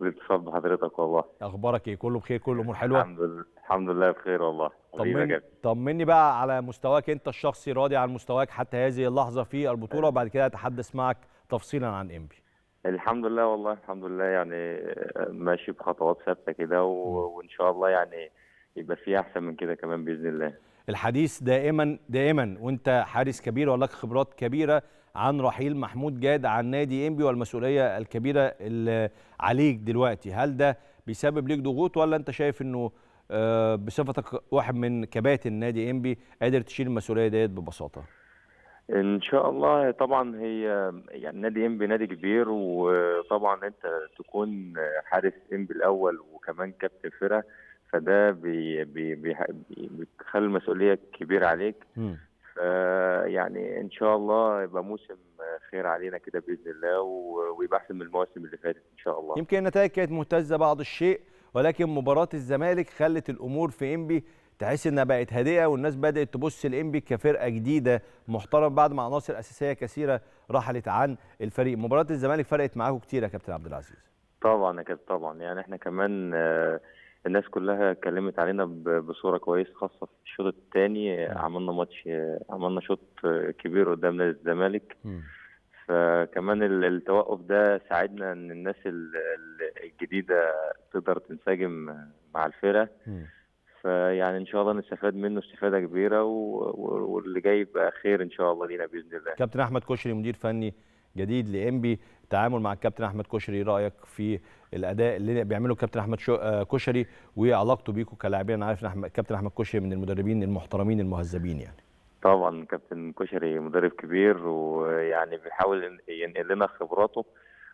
بالاتصال بحضرتك والله اخبارك ايه كله بخير كله امور حلوه الحمد لله الحمد لله بخير والله طمني طمني بقى على مستواك انت الشخصي راضي عن مستواك حتى هذه اللحظه في البطوله وبعد كده اتحدث معك تفصيلا عن انبي الحمد لله والله الحمد لله يعني آه، ماشي بخطوات ثابته كده وان شاء الله يعني يبقى في احسن من كده كمان باذن الله الحديث دائما دائما وانت حارس كبير ولك خبرات كبيره عن رحيل محمود جاد عن نادي انبي والمسؤوليه الكبيره اللي عليك دلوقتي هل ده بيسبب ليك ضغوط ولا انت شايف انه آه، بصفتك واحد من كباتن نادي انبي قادر تشيل المسؤوليه ديت ببساطه ان شاء الله طبعا هي يعني نادي انبي نادي كبير وطبعا انت تكون حارس انبي الاول وكمان كابتن فرقه فده بي بي بيخلي مسؤوليه كبيره عليك يعني ان شاء الله يبقى موسم خير علينا كده باذن الله ويبقى احسن من المواسم اللي فاتت ان شاء الله يمكن النتائج كانت مهتزه بعض الشيء ولكن مباراه الزمالك خلت الامور في انبي تحس انها بقت هادئه والناس بدات تبص الانبي كفرقه جديده محترم بعد ما عناصر اساسيه كثيره رحلت عن الفريق مباراه الزمالك فرقت معاكم كتير يا كابتن عبد العزيز طبعا يا كابتن طبعا يعني احنا كمان آه، الناس كلها اتكلمت علينا بصوره كويسه خاصه في الشوط الثاني نعم. عملنا ماتش آه، عملنا شوط آه، كبير قدام نادي الزمالك فكمان التوقف ده ساعدنا ان الناس الجديده تقدر تنسجم مع الفرقه فيعني ان شاء الله نستفاد منه استفاده كبيره واللي جاي يبقى خير ان شاء الله لينا باذن الله. كابتن احمد كشري مدير فني جديد لانبي تعامل مع الكابتن احمد كشري رايك في الاداء اللي بيعمله الكابتن احمد آه، كشري وعلاقته بيكو كلاعبين انا عارف ان كابتن احمد كشري من المدربين المحترمين المهذبين يعني. طبعا كابتن كشري مدرب كبير ويعني بيحاول ينقل لنا خبراته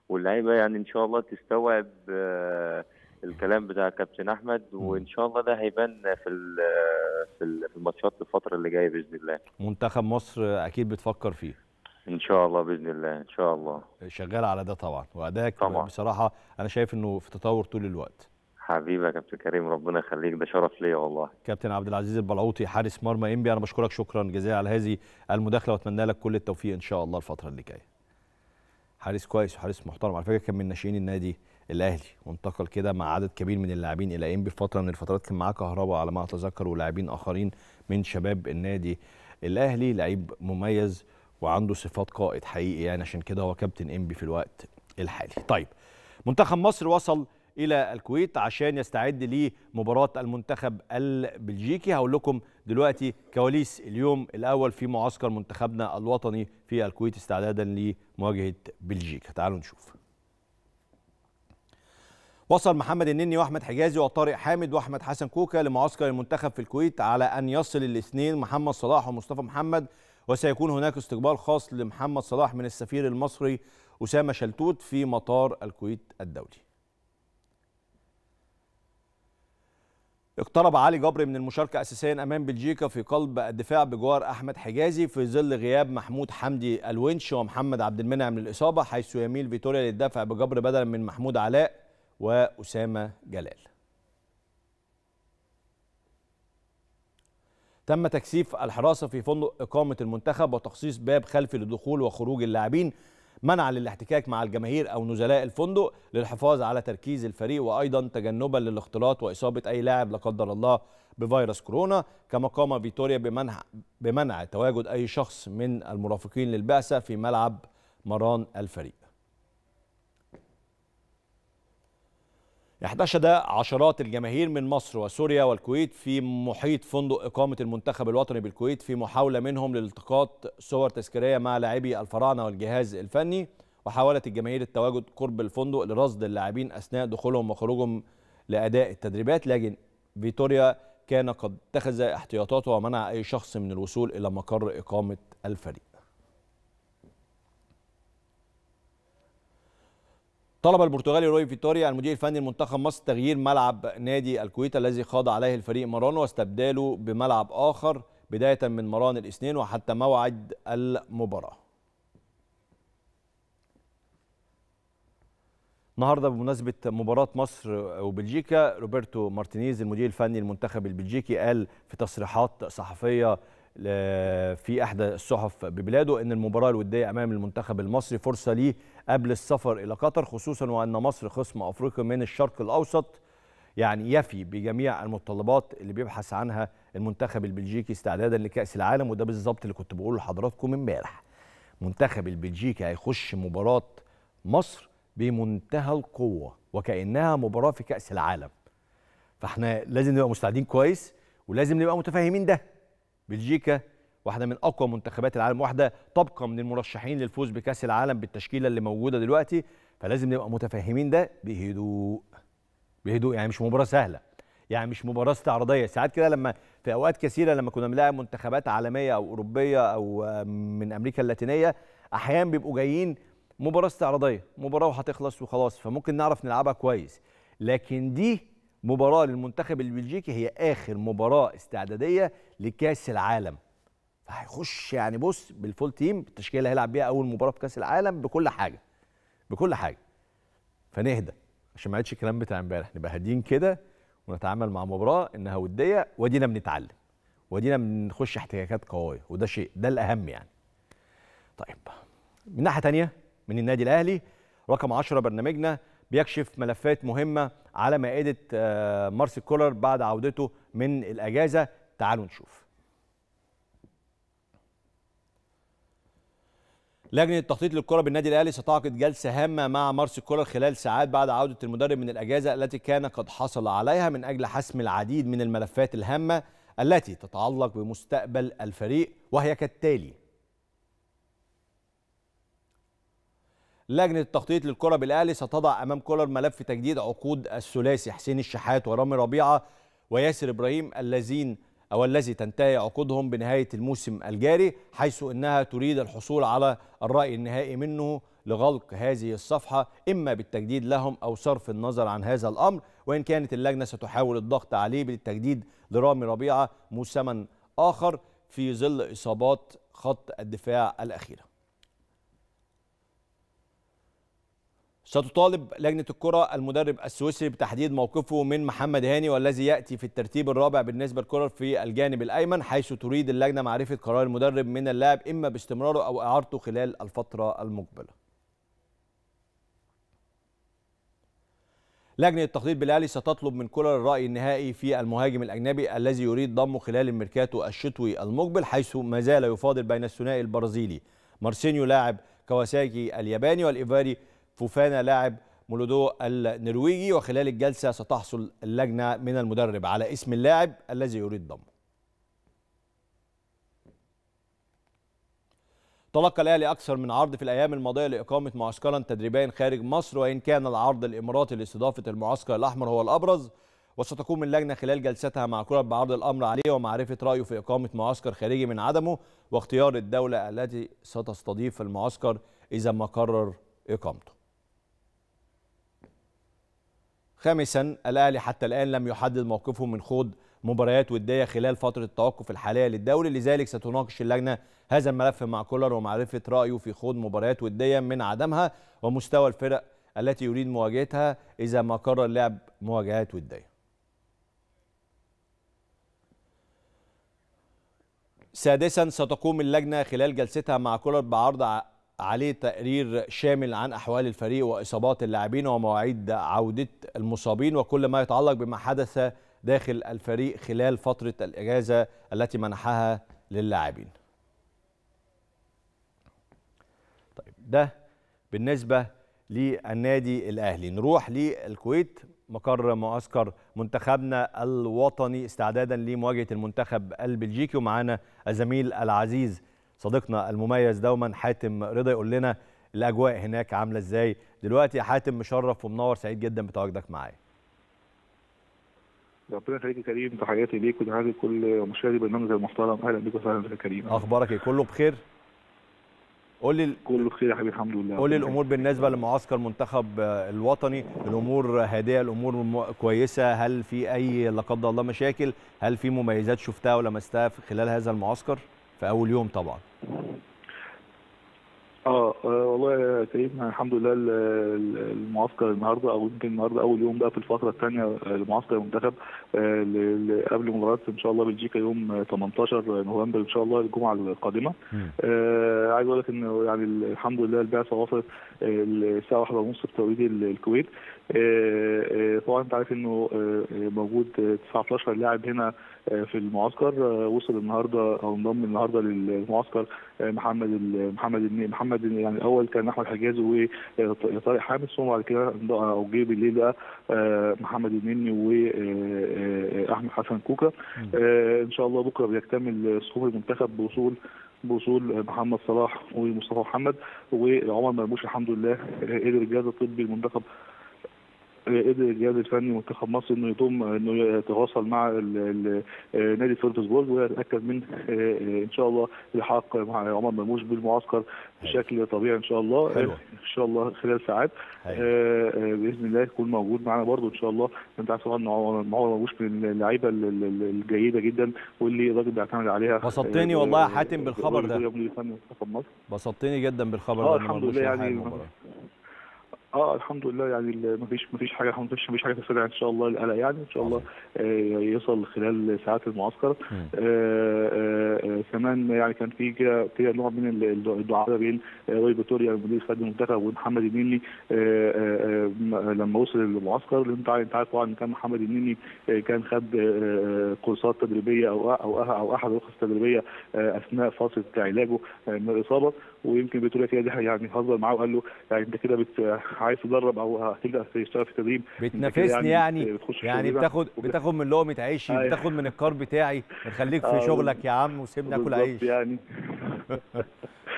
واللعيبه يعني ان شاء الله تستوعب آه الكلام بتاع كابتن احمد وان شاء الله ده هيبان في في الماتشات الفتره اللي جايه باذن الله منتخب مصر اكيد بتفكر فيه ان شاء الله باذن الله ان شاء الله شغال على ده طبعا وادائك بصراحه انا شايف انه في تطور طول الوقت حبيبي يا كابتن كريم ربنا يخليك ده شرف ليا والله كابتن عبد العزيز البلعوطي حارس مرمى انبي انا بشكرك شكرا جزيلا على هذه المداخله واتمنى لك كل التوفيق ان شاء الله الفتره اللي جايه حارس كويس وحارس محترم على فكره كان من ناشئين النادي الاهلي وانتقل كده مع عدد كبير من اللاعبين الى انبي في فتره من الفترات كان معاه كهربا على ما اتذكر ولاعبين اخرين من شباب النادي الاهلي لعيب مميز وعنده صفات قائد حقيقي يعني عشان كده هو كابتن انبي في الوقت الحالي طيب منتخب مصر وصل الى الكويت عشان يستعد لمباراه المنتخب البلجيكي هقول لكم دلوقتي كواليس اليوم الاول في معسكر منتخبنا الوطني في الكويت استعدادا لمواجهه بلجيكا تعالوا نشوف وصل محمد النني واحمد حجازي وطارق حامد واحمد حسن كوكا لمعسكر المنتخب في الكويت على ان يصل الاثنين محمد صلاح ومصطفى محمد وسيكون هناك استقبال خاص لمحمد صلاح من السفير المصري اسامه شلتوت في مطار الكويت الدولي. اقترب علي جبر من المشاركة أساسيا أمام بلجيكا في قلب الدفاع بجوار أحمد حجازي في ظل غياب محمود حمدي الونش ومحمد عبد المنعم للإصابة حيث يميل فيتوريا للدفع بجبر بدلا من محمود علاء وأسامة جلال تم تكثيف الحراسة في فندق إقامة المنتخب وتخصيص باب خلفي لدخول وخروج اللاعبين منعا للاحتكاك مع الجماهير أو نزلاء الفندق للحفاظ على تركيز الفريق وأيضا تجنبا للاختلاط وإصابة أي لاعب لا قدر الله بفيروس كورونا كما قام فيتوريا بمنع, بمنع تواجد أي شخص من المرافقين للبعثة في ملعب مران الفريق احتشد عشرات الجماهير من مصر وسوريا والكويت في محيط فندق إقامة المنتخب الوطني بالكويت في محاولة منهم لالتقاط صور تذكارية مع لاعبي الفراعنة والجهاز الفني وحاولت الجماهير التواجد قرب الفندق لرصد اللاعبين أثناء دخولهم وخروجهم لأداء التدريبات لكن فيتوريا كان قد اتخذ احتياطاته ومنع أي شخص من الوصول إلى مقر إقامة الفريق طلب البرتغالي روي فيتوريا المدير الفني لمنتخب مصر تغيير ملعب نادي الكويت الذي خاض عليه الفريق مران واستبداله بملعب آخر بداية من مران الاثنين وحتى موعد المباراة النهارده بمناسبه مباراه مصر وبلجيكا روبرتو مارتينيز المدير الفني المنتخب البلجيكي قال في تصريحات صحفيه في احدى الصحف ببلاده ان المباراه الوديه امام المنتخب المصري فرصه ليه قبل السفر إلى قطر خصوصا وأن مصر خصم افريقيا من الشرق الأوسط يعني يفي بجميع المتطلبات اللي بيبحث عنها المنتخب البلجيكي استعدادا لكأس العالم وده بالظبط اللي كنت بقوله لحضراتكم امبارح منتخب البلجيكي هيخش مباراة مصر بمنتهى القوة وكأنها مباراة في كأس العالم فاحنا لازم نبقى مستعدين كويس ولازم نبقى متفاهمين ده بلجيكا واحده من اقوى منتخبات العالم واحده طبقه من المرشحين للفوز بكاس العالم بالتشكيله اللي موجوده دلوقتي فلازم نبقى متفهمين ده بهدوء بهدوء يعني مش مباراه سهله يعني مش مباراه استعراضيه ساعات كده لما في اوقات كثيره لما كنا بنلاعب منتخبات عالميه او اوروبيه او من امريكا اللاتينيه احيانا بيبقوا جايين مباراه استعراضيه مباراه وهتخلص وخلاص فممكن نعرف نلعبها كويس لكن دي مباراه للمنتخب البلجيكي هي اخر مباراه استعداديه لكاس العالم هيخش يعني بص بالفول تيم بالتشكيله اللي هيلعب بيها اول مباراه في كاس العالم بكل حاجه بكل حاجه فنهدى عشان ما عادش الكلام بتاع امبارح نبقى هاديين كده ونتعامل مع مباراه انها وديه وادينا بنتعلم وادينا بنخش احتكاكات قويه وده شيء ده الاهم يعني طيب من ناحيه ثانيه من النادي الاهلي رقم 10 برنامجنا بيكشف ملفات مهمه على مائده آه، مارسيل كولر بعد عودته من الاجازه تعالوا نشوف لجنه التخطيط للكره بالنادي الاهلي ستعقد جلسه هامه مع مارس كولر خلال ساعات بعد عوده المدرب من الاجازه التي كان قد حصل عليها من اجل حسم العديد من الملفات الهامه التي تتعلق بمستقبل الفريق وهي كالتالي لجنه التخطيط للكره بالاهلي ستضع امام كولر ملف تجديد عقود الثلاثي حسين الشحات ورامي ربيعه وياسر ابراهيم الذين أو الذي تنتهي عقودهم بنهاية الموسم الجاري حيث أنها تريد الحصول على الرأي النهائي منه لغلق هذه الصفحة إما بالتجديد لهم أو صرف النظر عن هذا الأمر وإن كانت اللجنة ستحاول الضغط عليه بالتجديد لرامي ربيعة موسما آخر في ظل إصابات خط الدفاع الأخيره ستطالب لجنة الكرة المدرب السويسري بتحديد موقفه من محمد هاني والذي يأتي في الترتيب الرابع بالنسبة للكرة في الجانب الأيمن حيث تريد اللجنة معرفة قرار المدرب من اللاعب إما باستمراره أو إعارته خلال الفترة المقبلة لجنه التخطيط بالاهلي ستطلب من كولر الراي النهائي في المهاجم الاجنبي الذي يريد ضمه خلال الميركاتو الشتوي المقبل حيث ما زال يفاضل بين الثنائي البرازيلي مارسينيو لاعب كواساكي الياباني والايفاري فوفانا لاعب مولودو النرويجي وخلال الجلسة ستحصل اللجنة من المدرب على اسم اللاعب الذي يريد ضمه تلقى الاهلي اكثر من عرض في الايام الماضيه لاقامه معسكرا تدريبيا خارج مصر وان كان العرض الاماراتي لاستضافه المعسكر الاحمر هو الابرز وستقوم اللجنه خلال جلستها مع كولر بعرض الامر عليه ومعرفه رايه في اقامه معسكر خارجي من عدمه واختيار الدوله التي ستستضيف المعسكر اذا ما قرر اقامته خامسا الاهلي حتى الان لم يحدد موقفه من خوض مباريات وديه خلال فتره التوقف الحاليه للدوري لذلك ستناقش اللجنه هذا الملف مع كولر ومعرفه رايه في خوض مباريات وديه من عدمها ومستوى الفرق التي يريد مواجهتها اذا ما قرر لعب مواجهات وديه سادسا ستقوم اللجنه خلال جلستها مع كولر بعرض عليه تقرير شامل عن أحوال الفريق وإصابات اللاعبين ومواعيد عودة المصابين وكل ما يتعلق بما حدث داخل الفريق خلال فترة الإجازة التي منحها للاعبين طيب ده بالنسبة للنادي الأهلي نروح للكويت مقر معسكر منتخبنا الوطني استعدادا لمواجهة المنتخب البلجيكي ومعانا الزميل العزيز صديقنا المميز دوما حاتم رضا يقول لنا الاجواء هناك عامله ازاي دلوقتي يا حاتم مشرف ومنور سعيد جدا بتواجدك معايا ربنا يخليك يا كريم تحياتي ليك وتحياتي لكل مشاهدي برنامج المحترم اهلا بيك وسهلا بك يا كريم اخبارك ايه كله بخير قول لي كله بخير يا حبيبي الحمد لله قول لي الامور بالنسبه لمعسكر منتخب الوطني الامور هادئه الامور كويسه هل في اي لا قدر الله مشاكل هل في مميزات شفتها ولمستها خلال هذا المعسكر في اول يوم طبعا آه،, اه والله يا كريم الحمد لله المعسكر النهارده او يمكن النهارده اول يوم بقى في الفتره الثانيه آه، لمعسكر المنتخب آه، قبل مباراه ان شاء الله بلجيكا يوم 18 نوفمبر ان شاء الله الجمعه القادمه آه عايز اقول لك ان يعني الحمد لله البعثه وصلت الساعه 1:30 بتوقيت الكويت طبعا انت عارف انه موجود 19 لاعب هنا آه، في المعسكر آه، وصل النهارده او انضم النهارده للمعسكر آه، محمد محمد محمد يعني الاول كان احمد حجاز وطارق حامد ثم بعد كده او جه بالليل بقى محمد النني واحمد حسن كوكا ان شاء الله بكره بيكتمل صفوف المنتخب بوصول بوصول محمد صلاح ومصطفى محمد وعمر مرموش الحمد لله قدر الجهاز الطبي المنتخب آه، قدر الجهاز الفني منتخب مصر انه يضم انه يتواصل مع آه، نادي سولتسبورج ويتاكد من آه، ان شاء الله الحق مع عمر مرموش بالمعسكر بشكل طبيعي ان شاء الله حلو. ان شاء الله خلال ساعات باذن الله يكون موجود معانا برده ان شاء الله انت عارف طبعا ان عمر مرموش من اللعيبه الجيده جدا واللي الراجل بيعتمد عليها بسطتني والله يا حاتم بالخبر ده بسطتني جدا بالخبر ده الحمد لله يعني اه الحمد لله يعني ما فيش ما فيش حاجه الحمد لله ما فيش حاجه تستدعي ان شاء الله القلق يعني ان شاء الله آه، يصل خلال ساعات المعسكر آه، آه، كمان يعني كان في كده كده نوع من الدعاء بين روي فيتوريا المدير الفني المنتخب ومحمد النني لما وصل المعسكر انت عارف طبعا كان محمد النني كان خد كورسات تدريبيه او او او احد الرخص التدريبيه اثناء فتره علاجه من الاصابه ويمكن بتقول فيها ده يعني هزر معاه وقال له يعني انت كده بت... عايز تدرب او هتبدا تشتغل في التدريب بتنافسني يعني يعني, يعني بتاخد بتاخد من لقمه عيشي آه بتاخد من الكار بتاعي خليك في آه شغلك يا عم وسيبني اكل عيش يعني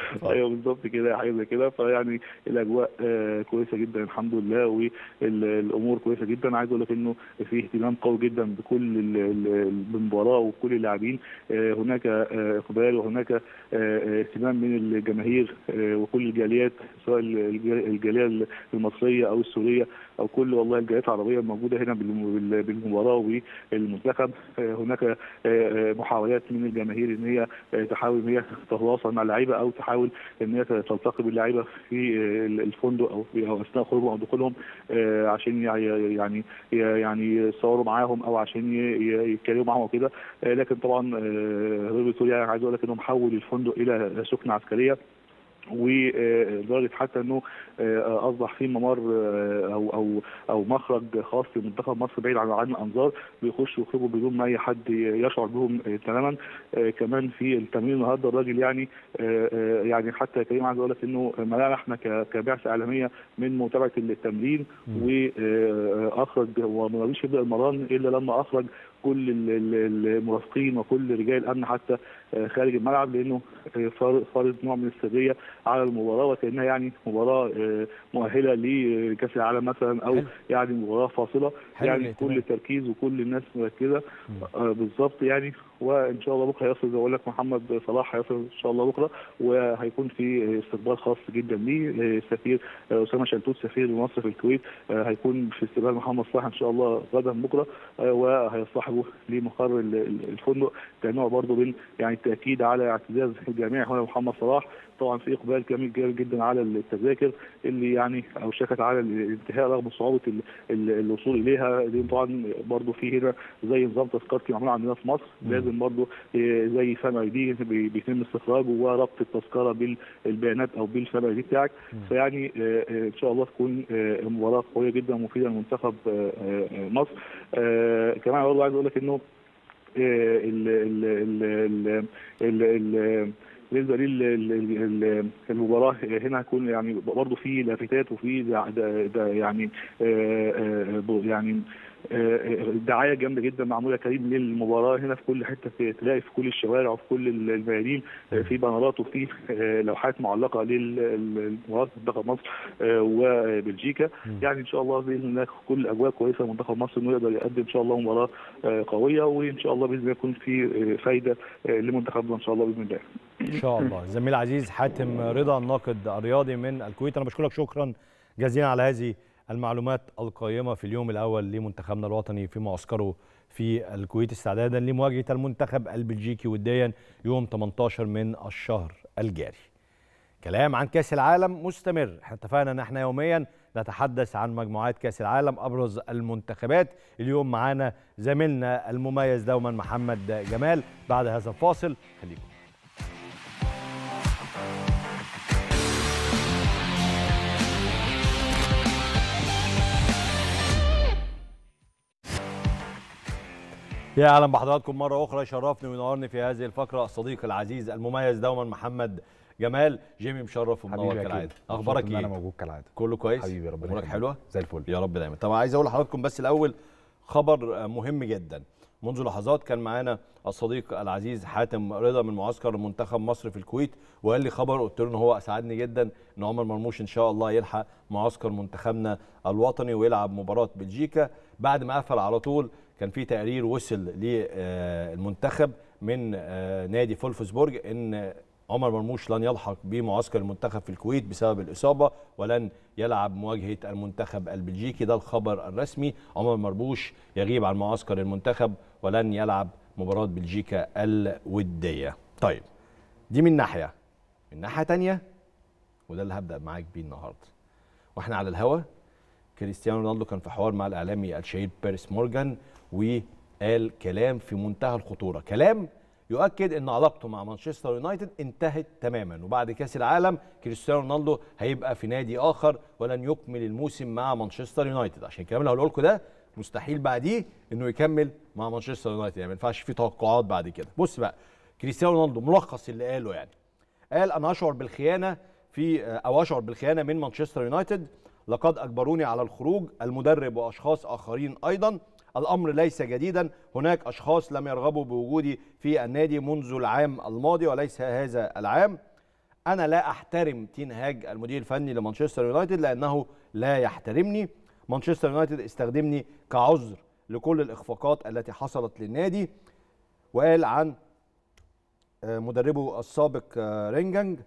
ايوه بالظبط كده حاجه زي كده فيعني الاجواء آه، كويسه جدا الحمد لله والامور كويسه جدا عايز اقول لك انه في اهتمام قوي جدا بكل المباراه وكل اللاعبين آه، هناك آه، اقبال وهناك اهتمام من الجماهير وكل الجاليات سواء الجاليه المصريه او السوريه او كل والله الجاليات العربيه الموجوده هنا بالمباراه والمنتخب آه، هناك آه، آه، محاولات من الجماهير ان هي تحاول ان هي تتواصل مع اللعيبه او تحاول ان هي تلتقي باللعيبه في الفندق او في اثناء خروجهم او دخولهم عشان يعني يعني يتصوروا معاهم او عشان يتكلموا معاهم وكده لكن طبعا هربي يعني، سوريا عايز اقول لك انهم حولوا الفندق الى سكنه عسكريه ولدرجه حتى انه آه، اصبح في ممر آه، او او او مخرج خاص لمنتخب مصر بعيد عن عن الانظار بيخشوا ويخرجوا بدون ما اي حد يشعر بهم آه، تماما كمان في التمرين النهارده الراجل يعني يعني حتى كريم عايز اقول لك انه ملانا احنا كبعثه اعلاميه من متابعه التمرين واخرج وما رضيش يبدا المران الا لما اخرج كل المرافقين وكل رجال الامن حتى آه، خارج الملعب لانه فرض نوع من السريه على المباراه وكانها يعني مباراه آه، مؤهله لكاس العالم مثلا او يعني مباراه فاصله يعني كل التركيز وكل الناس مركزه آه، بالظبط يعني وان شاء الله بكره هيصل زي بقول لك محمد صلاح هيصل ان شاء الله بكره وهيكون في استقبال خاص جدا ليه السفير اسامه شلتوت سفير مصر في الكويت هيكون في استقبال محمد صلاح ان شاء الله غدا بكره وهيصطحب نقله لمقر الفندق كنوع برضه من يعني التاكيد على اعتزاز الجميع هنا محمد صلاح طبعا في اقبال كبير جدا على التذاكر اللي يعني اوشكت على الانتهاء رغم صعوبه الوصول اليها لان طبعا برضه في هنا زي نظام تذكرتي معمول عندنا في مصر لازم برضه آه، زي فام اي دي بيتم استخراجه وربط التذكره بالبيانات او بالفام اي دي بتاعك فيعني آه، آه، ان شاء الله تكون مباراه قويه جدا ومفيده لمنتخب مصر كمان برضه عايز اقول لك انه ال ال ال ال ال بالنسبه للمباراه هنا هتكون يعني برضه في لافتات وفي يعني آآ آه، آه، يعني آه، دعايه جامده جدا معموله كريم للمباراه هنا في كل حته في تلاقي في كل الشوارع وفي كل الميادين في بانرات وفي لوحات معلقه للمباراه منتخب مصر وبلجيكا يعني ان شاء الله باذن الله كل الاجواء كويسه منتخب مصر انه يقدر يقدم ان شاء الله مباراه قويه وان شاء الله باذن الله يكون في فايده لمنتخبنا ان شاء الله باذن الله ان شاء الله زميل العزيز حاتم رضا الناقد الرياضي من الكويت انا بشكرك شكرا جزيلا على هذه المعلومات القيمه في اليوم الاول لمنتخبنا الوطني في معسكره في الكويت استعدادا لمواجهه المنتخب البلجيكي وديا يوم 18 من الشهر الجاري كلام عن كاس العالم مستمر احنا اتفقنا ان احنا يوميا نتحدث عن مجموعات كاس العالم ابرز المنتخبات اليوم معانا زميلنا المميز دوما محمد جمال بعد هذا الفاصل خليكم يا اهلا بحضراتكم مره اخرى يشرفني وينورني في هذه الفقره الصديق العزيز المميز دوما محمد جمال جيمي مشرف ومنور كالعاده اخبارك ايه؟ انا موجود كالعاده كله كويس حبيبي ربنا امورك حلوه زي الفل يا رب دايما طبعا عايز اقول لحضراتكم بس الاول خبر آه، مهم جدا منذ لحظات كان معانا الصديق العزيز حاتم رضا من معسكر منتخب مصر في الكويت وقال لي خبر قلت له ان هو اسعدني جدا ان عمر مرموش ان شاء الله يلحق معسكر منتخبنا الوطني ويلعب مباراه بلجيكا بعد ما قفل على طول كان في تقرير وصل للمنتخب من آه، نادي فولفسبورج ان عمر مرموش لن يلحق بمعسكر المنتخب في الكويت بسبب الإصابة ولن يلعب مواجهة المنتخب البلجيكي ده الخبر الرسمي عمر مرموش يغيب عن معسكر المنتخب ولن يلعب مباراة بلجيكا الودية طيب دي من ناحية من ناحية تانية وده اللي هبدأ معاك بيه النهاردة واحنا على الهوا كريستيانو رونالدو كان في حوار مع الاعلامي الشهير باريس مورجان وقال كلام في منتهى الخطوره كلام يؤكد ان علاقته مع مانشستر يونايتد انتهت تماما وبعد كاس العالم كريستيانو رونالدو هيبقى في نادي اخر ولن يكمل الموسم مع مانشستر يونايتد عشان الكلام اللي هقوله لكم ده مستحيل بعديه انه يكمل مع مانشستر يونايتد يعني ما ينفعش في توقعات بعد كده بص بقى كريستيانو رونالدو ملخص اللي قاله يعني قال انا اشعر بالخيانه في او اشعر بالخيانه من مانشستر يونايتد لقد أجبروني على الخروج المدرب وأشخاص آخرين أيضا الأمر ليس جديدا هناك أشخاص لم يرغبوا بوجودي في النادي منذ العام الماضي وليس هذا العام أنا لا أحترم تين هاج المدير الفني لمانشستر يونايتد لأنه لا يحترمني مانشستر يونايتد استخدمني كعذر لكل الإخفاقات التي حصلت للنادي وقال عن آه، مدربه السابق آه، رينجانج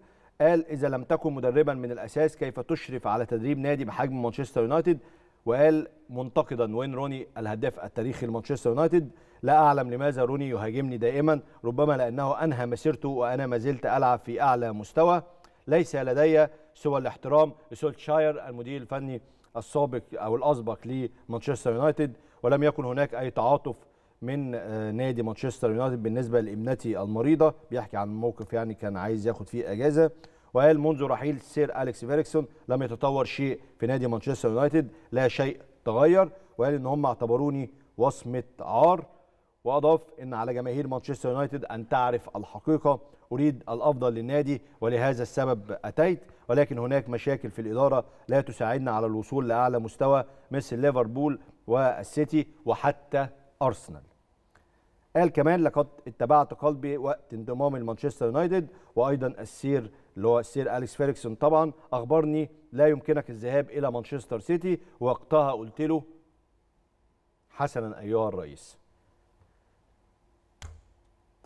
قال إذا لم تكن مدربا من الأساس كيف تشرف على تدريب نادي بحجم مانشستر يونايتد وقال منتقدا وين روني الهداف التاريخي لمانشستر يونايتد لا أعلم لماذا روني يهاجمني دائما ربما لأنه أنهى مسيرته وأنا ما زلت ألعب في أعلى مستوى ليس لدي سوى الاحترام لسولتشاير المدير الفني السابق أو الأسبق لمانشستر يونايتد ولم يكن هناك أي تعاطف من آه، نادي مانشستر يونايتد بالنسبه لابنتي المريضه بيحكي عن موقف يعني كان عايز ياخد فيه اجازه وقال منذ رحيل سير اليكس فيريكسون لم يتطور شيء في نادي مانشستر يونايتد لا شيء تغير وقال ان هم اعتبروني وصمه عار واضاف ان على جماهير مانشستر يونايتد ان تعرف الحقيقه اريد الافضل للنادي ولهذا السبب اتيت ولكن هناك مشاكل في الاداره لا تساعدنا على الوصول لاعلى مستوى مثل ليفربول والسيتي وحتى أرسنال قال كمان لقد اتبعت قلبي وقت انضمامي لمانشستر يونايتد وايضا السير اللي هو السير اليكس فيريكسون طبعا اخبرني لا يمكنك الذهاب الى مانشستر سيتي وقتها قلت له حسنا ايها الرئيس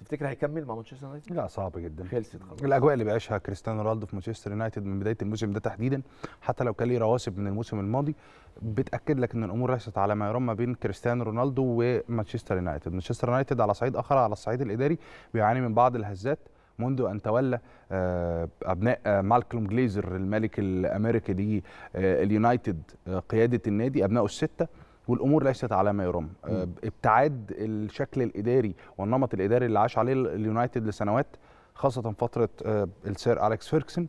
تفتكر هيكمل مع مانشستر يونايتد؟ لا صعب جدا خلصت خلاص الاجواء اللي بيعيشها كريستيانو رونالدو في مانشستر يونايتد من بدايه الموسم ده تحديدا حتى لو كان ليه رواسب من الموسم الماضي بتاكد لك ان الامور ليست على ما يرام ما بين كريستيانو رونالدو ومانشستر يونايتد، مانشستر يونايتد على صعيد اخر على الصعيد الاداري بيعاني من بعض الهزات منذ ان تولى آه، ابناء آه، مالكوم جليزر الملك الامريكي دي آه، اليونايتد قياده النادي ابنائه السته والامور ليست على ما يرام آه، ابتعاد الشكل الاداري والنمط الاداري اللي عاش عليه اليونايتد لسنوات خاصه فتره آه، السير اليكس فيركسون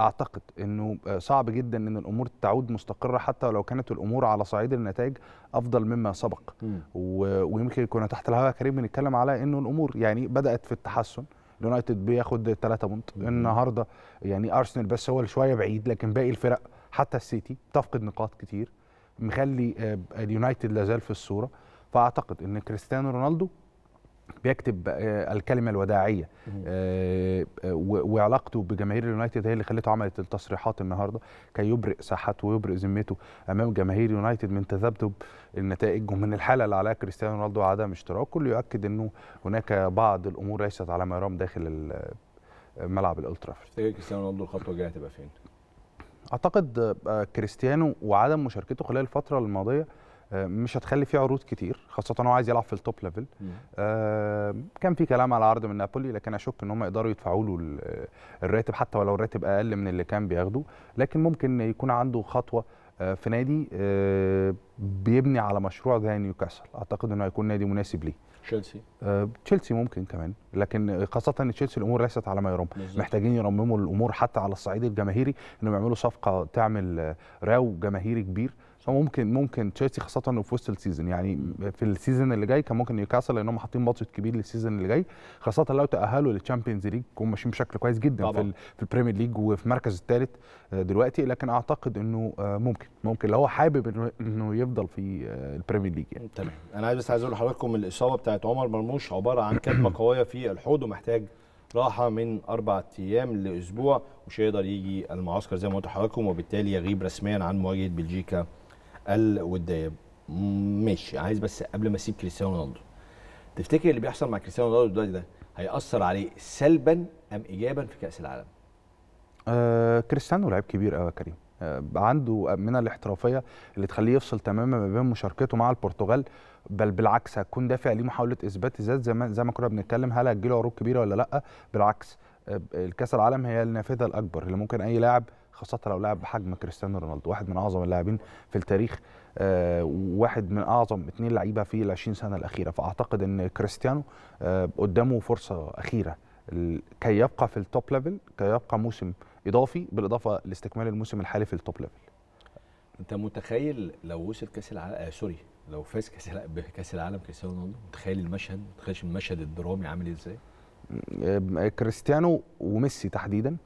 اعتقد انه آه، صعب جدا ان الامور تعود مستقره حتى لو كانت الامور على صعيد النتائج افضل مما سبق ويمكن كنا تحت الهواء كريم بنتكلم على انه الامور يعني بدات في التحسن اليونايتد بياخد 3 بونت النهارده يعني ارسنال بس هو شويه بعيد لكن باقي الفرق حتى السيتي تفقد نقاط كتير مخلي آه، اليونايتد لازال في الصوره فاعتقد ان كريستيانو رونالدو بيكتب آه، الكلمه الوداعيه آه، وعلاقته بجماهير اليونايتد هي اللي خلته عملت التصريحات النهارده كي يبرئ ساحته ويبرئ ذمته امام جماهير يونايتد من تذبذب النتائج ومن الحاله اللي عليها كريستيانو رونالدو وعدم اشتراكه يؤكد انه هناك بعض الامور ليست على ما يرام داخل ملعب الالترا كريستيانو رونالدو الخطوه الجايه هتبقى فين؟ اعتقد آه، كريستيانو وعدم مشاركته خلال الفتره الماضيه آه، مش هتخلي فيه عروض كتير خاصه هو عايز يلعب في التوب ليفل آه، كان في كلام على عرض من نابولي لكن اشك ان هم يقدروا يدفعوا له الراتب حتى ولو الراتب اقل من اللي كان بياخده لكن ممكن يكون عنده خطوه في نادي بيبني على مشروع زي نيوكاسل اعتقد انه هيكون نادي مناسب ليه تشيلسي آه، تشيلسي ممكن كمان لكن خاصه ان تشيلسي الامور ليست على ما يرام محتاجين يرمموا الامور حتى على الصعيد الجماهيري انهم يعملوا صفقه تعمل آه، راو جماهيري كبير ممكن ممكن تشيلسي خاصه انه في وسط السيزون يعني في السيزون اللي جاي كان ممكن نيوكاسل لان هم حاطين بادجت كبير للسيزون اللي جاي خاصه لو تاهلوا للتشامبيونز ليج هم ماشيين بشكل كويس جدا طبعا. في في البريمير ليج وفي المركز الثالث آه، دلوقتي لكن اعتقد انه آه، ممكن ممكن لو هو حابب انه يفضل في آه، البريمير ليج يعني تمام انا عايز بس عايز اقول لحضراتكم الاصابه بتاعت عمر مرموش عباره عن كتمه قويه في الحوض ومحتاج راحه من أربعة ايام لاسبوع مش هيقدر يجي المعسكر زي ما قلت لحضراتكم وبالتالي يغيب رسميا عن مواجهه بلجيكا قال ماشي عايز بس قبل ما اسيب كريستيانو رونالدو تفتكر اللي بيحصل مع كريستيانو رونالدو دلوقتي ده هيأثر عليه سلبا ام ايجابا في كاس العالم؟ آه كريستيانو لعيب كبير قوي يا كريم آه عنده من الاحترافيه اللي تخليه يفصل تماما ما بين مشاركته مع البرتغال بل بالعكس هتكون دافع ليه محاوله اثبات الذات زي ما زي ما كنا بنتكلم هل هتجيله عروض كبيره ولا لا بالعكس آه الكاس العالم هي النافذه الاكبر اللي ممكن اي لاعب خاصه لو لاعب بحجم كريستيانو رونالدو واحد من اعظم اللاعبين في التاريخ آه، واحد من اعظم اثنين لعيبه في ال 20 سنه الاخيره فاعتقد ان كريستيانو آه، قدامه فرصه اخيره كي يبقى في التوب ليفل كي يبقى موسم اضافي بالاضافه لاستكمال الموسم الحالي في التوب ليفل انت متخيل لو وصل كاس العالم آه سوري لو فاز كاس العالم كريستيانو رونالدو متخيل المشهد متخيلش المشهد الدرامي عامل ازاي آه، كريستيانو وميسي تحديدا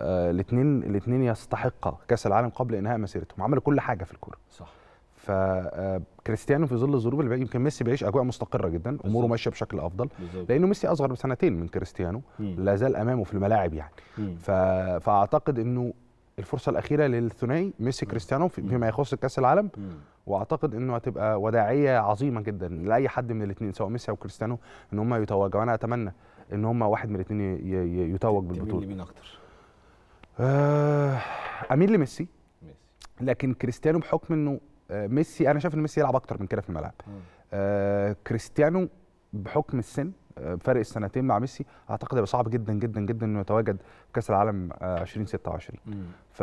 الاثنين آه, آه، الاثنين يستحقا كاس العالم قبل انهاء مسيرتهم عملوا كل حاجه في الكوره صح فكريستيانو آه، في ظل الظروف اللي يمكن ميسي بيعيش اجواء مستقره جدا اموره ماشيه بشكل افضل بالزبط. لانه ميسي اصغر بسنتين من كريستيانو لا زال امامه في الملاعب يعني ف... فاعتقد انه الفرصه الاخيره للثنائي ميسي كريستيانو فيما يخص كاس العالم واعتقد انه هتبقى وداعيه عظيمه جدا لاي حد من الاثنين سواء ميسي او كريستيانو ان هم يتواجدوا انا اتمنى ان هم واحد من الاثنين يتوج بالبطوله مين اكتر آه اميل لميسي لكن كريستيانو بحكم انه آه، ميسي انا شايف ان ميسي يلعب اكتر من كده في الملعب آه كريستيانو بحكم السن آه، فرق السنتين مع ميسي اعتقد هيبقى صعب جدا جدا جدا انه يتواجد في كاس العالم 2026 آه، ف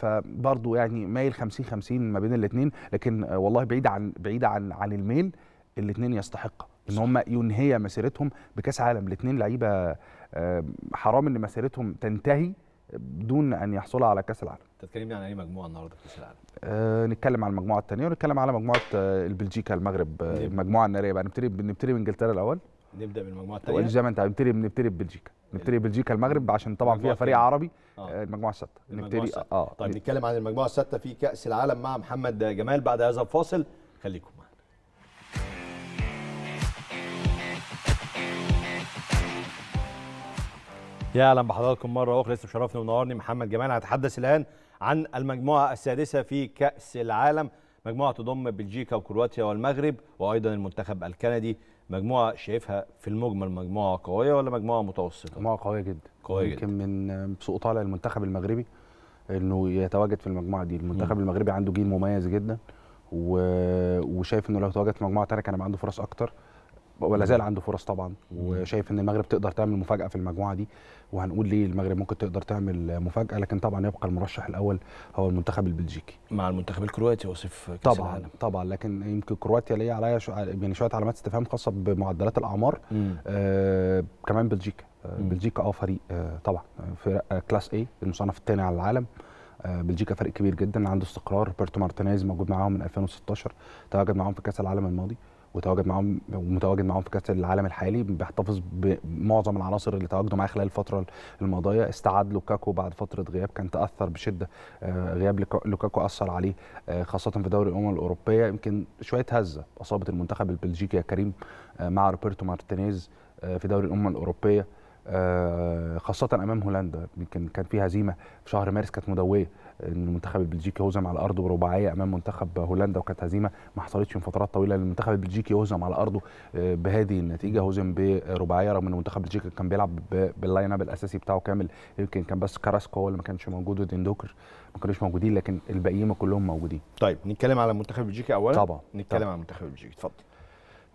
فبرضه يعني مايل 50 50 ما بين الاثنين لكن والله بعيد عن بعيد عن عن الميل الاثنين يستحقها ان هم ينهي مسيرتهم بكاس عالم الاثنين لعيبه آه، حرام ان مسيرتهم تنتهي دون ان يحصل على كاس العالم تتكلمنا عن اي مجموعه النهارده في كاس العالم أه نتكلم عن المجموعه الثانيه ونتكلم على مجموعه آه، البلجيكا المغرب آه، نبدأ. المجموعه الناريه بقى نبتدي نبتدي بانجلترا الاول نبدا بالمجموعه الثانيه زي ما انت نبتدي بنبتدي ببلجيكا نبتدي بلجيكا المغرب عشان طبعا فيها فريق عربي آه. المجموعه السادسه نبتدي اه طيب نتكلم عن المجموعه السادسه في كاس العالم مع محمد جمال بعد هذا الفاصل خليكم يا اهلا بحضراتكم مره اخرى لسه مشرفني ومنورني محمد جمال هتحدث الان عن المجموعه السادسه في كاس العالم مجموعه تضم بلجيكا وكرواتيا والمغرب وايضا المنتخب الكندي مجموعه شايفها في المجمل مجموعه قويه ولا مجموعه متوسطه مجموعه قويه جدا قويه يمكن جدا. من سوء طالع المنتخب المغربي انه يتواجد في المجموعه دي المنتخب المغربي عنده جيل مميز جدا و... وشايف انه لو تواجد في مجموعه ثانيه كان عنده فرص اكتر ولا زال عنده فرص طبعا وشايف ان المغرب تقدر تعمل مفاجاه في المجموعه دي وهنقول ليه المغرب ممكن تقدر تعمل مفاجاه لكن طبعا يبقى المرشح الاول هو المنتخب البلجيكي مع المنتخب الكرواتي وصف كاس طبعا العالم. طبعا لكن يمكن كرواتيا ليا عليا شو... يعني شويه علامات استفهام خاصه بمعدلات الاعمار آه كمان بلجيكا آه، بلجيكا اه فريق آه طبعا آه، فرق آه كلاس اي المصنف الثاني على العالم آه، بلجيكا فريق كبير جدا عنده استقرار بيرتو مارتينيز موجود معاهم من 2016 تواجد معاهم في كاس العالم الماضي وتواجد معاهم ومتواجد معاهم في كاس العالم الحالي بيحتفظ بمعظم العناصر اللي تواجدوا معاه خلال الفتره الماضيه استعاد لوكاكو بعد فتره غياب كان تاثر بشده آه، غياب لوكاكو اثر عليه آه، خاصه في دوري الامم الاوروبيه يمكن شويه هزه اصابه المنتخب البلجيكي يا كريم آه، مع روبرتو مارتينيز في دوري الامم الاوروبيه خاصه امام هولندا يمكن كان في هزيمه في شهر مارس كانت مدويه المنتخب البلجيكي هزم على ارضه برباعيه امام منتخب هولندا وكانت هزيمه ما حصلتش من فترات طويله المنتخب البلجيكي هزم على ارضه آه، بهذه النتيجه هزم برباعيه رغم ان المنتخب البلجيكي كان بيلعب باللاين اب الاساسي بتاعه كامل يمكن كان بس كاراسكو هو اللي ما كانش موجود ودندوكر ما كانوش موجودين لكن الباقيين كلهم موجودين. طيب نتكلم على المنتخب البلجيكي اولا؟ طبعا نتكلم طبعا. على المنتخب البلجيكي اتفضل.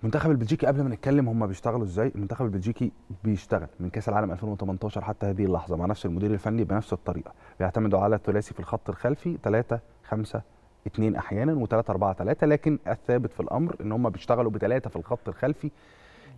المنتخب البلجيكي قبل ما نتكلم هم بيشتغلوا ازاي المنتخب البلجيكي بيشتغل من كاس العالم 2018 حتى هذه اللحظه مع نفس المدير الفني بنفس الطريقه بيعتمدوا على الثلاثي في الخط الخلفي 3 5 2 احيانا و3 4 3 لكن الثابت في الامر ان هم بيشتغلوا بثلاثه في الخط الخلفي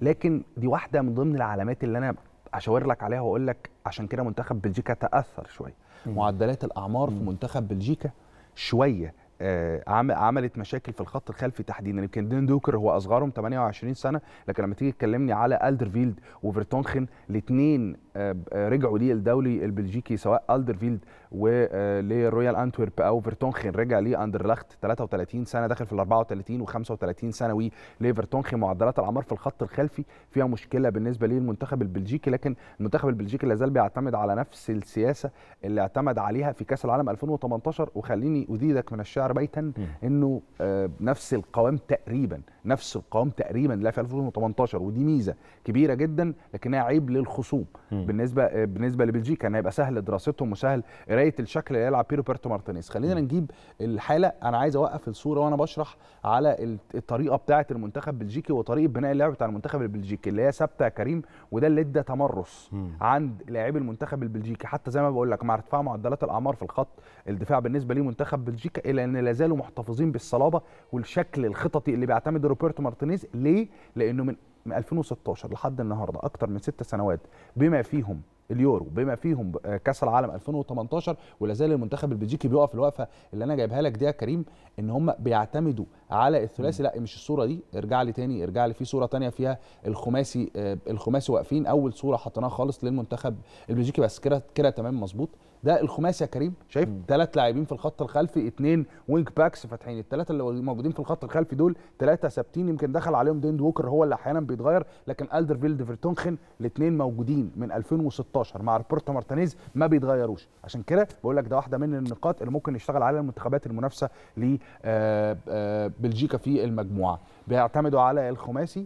لكن دي واحده من ضمن العلامات اللي انا اشاور لك عليها واقول لك عشان كده منتخب بلجيكا تاثر شويه معدلات الاعمار في منتخب بلجيكا شويه آه، عملت مشاكل في الخط الخلفي تحديدا يمكن دين دوكر هو اصغرهم 28 سنه لكن لما تيجي تكلمني على الدرفيلد وفيرتونخن الاثنين آه، رجعوا ليه الدولي البلجيكي سواء الدرفيلد ولرويال انتورب فيرتونخن رجع ليه اندرلخت 33 سنه داخل في ال 34 و35 سنوي ليفرتونخن معدلات الاعمار في الخط الخلفي فيها مشكله بالنسبه للمنتخب البلجيكي لكن المنتخب البلجيكي لا زال بيعتمد على نفس السياسه اللي اعتمد عليها في كاس العالم 2018 وخليني اذيدك من الشعر بيتا انه آه، نفس القوام تقريبا نفس القوام تقريبا لا في 2018 ودي ميزه كبيره جدا لكنها عيب للخصوم بالنسبه آه، بالنسبه لبلجيكا ان هيبقى سهل دراستهم وسهل قرايه جرايه الشكل اللي هيلعب بيه روبرتو مارتينيز خلينا نجيب الحاله انا عايز اوقف الصوره وانا بشرح على الطريقه بتاعه المنتخب البلجيكي وطريقه بناء اللعب بتاع المنتخب البلجيكي اللي هي ثابته يا كريم وده اللي ادى تمرس عند لاعبي المنتخب البلجيكي حتى زي ما بقول لك مع ارتفاع معدلات الاعمار في الخط الدفاع بالنسبه لمنتخب بلجيكا الا ان لا زالوا محتفظين بالصلابه والشكل الخططي اللي بيعتمد روبرتو مارتينيز ليه لانه من من 2016 لحد النهارده اكتر من ست سنوات بما فيهم اليورو بما فيهم آه، كاس العالم 2018 ولا زال المنتخب البلجيكي بيقف الوقفه اللي انا جايبها لك دي يا كريم ان هم بيعتمدوا على الثلاثي لا مش الصوره دي ارجع لي تاني ارجع لي في صوره تانية فيها الخماسي آه، الخماسي واقفين اول صوره حطيناها خالص للمنتخب البلجيكي بس كده كده تمام مظبوط ده الخماسي يا كريم شايف ثلاث لاعبين في الخط الخلفي اثنين وينج باكس فاتحين الثلاثه اللي موجودين في الخط الخلفي دول ثلاثه ثابتين يمكن دخل عليهم ديند ووكر هو اللي احيانا بيتغير لكن الدرفيلد فيرتونخن الاثنين موجودين من 2016 مع روبرتو مارتينيز ما بيتغيروش عشان كده بقول لك ده واحده من النقاط اللي ممكن يشتغل عليها المنتخبات المنافسه لبلجيكا آه، آه، في المجموعه بيعتمدوا على الخماسي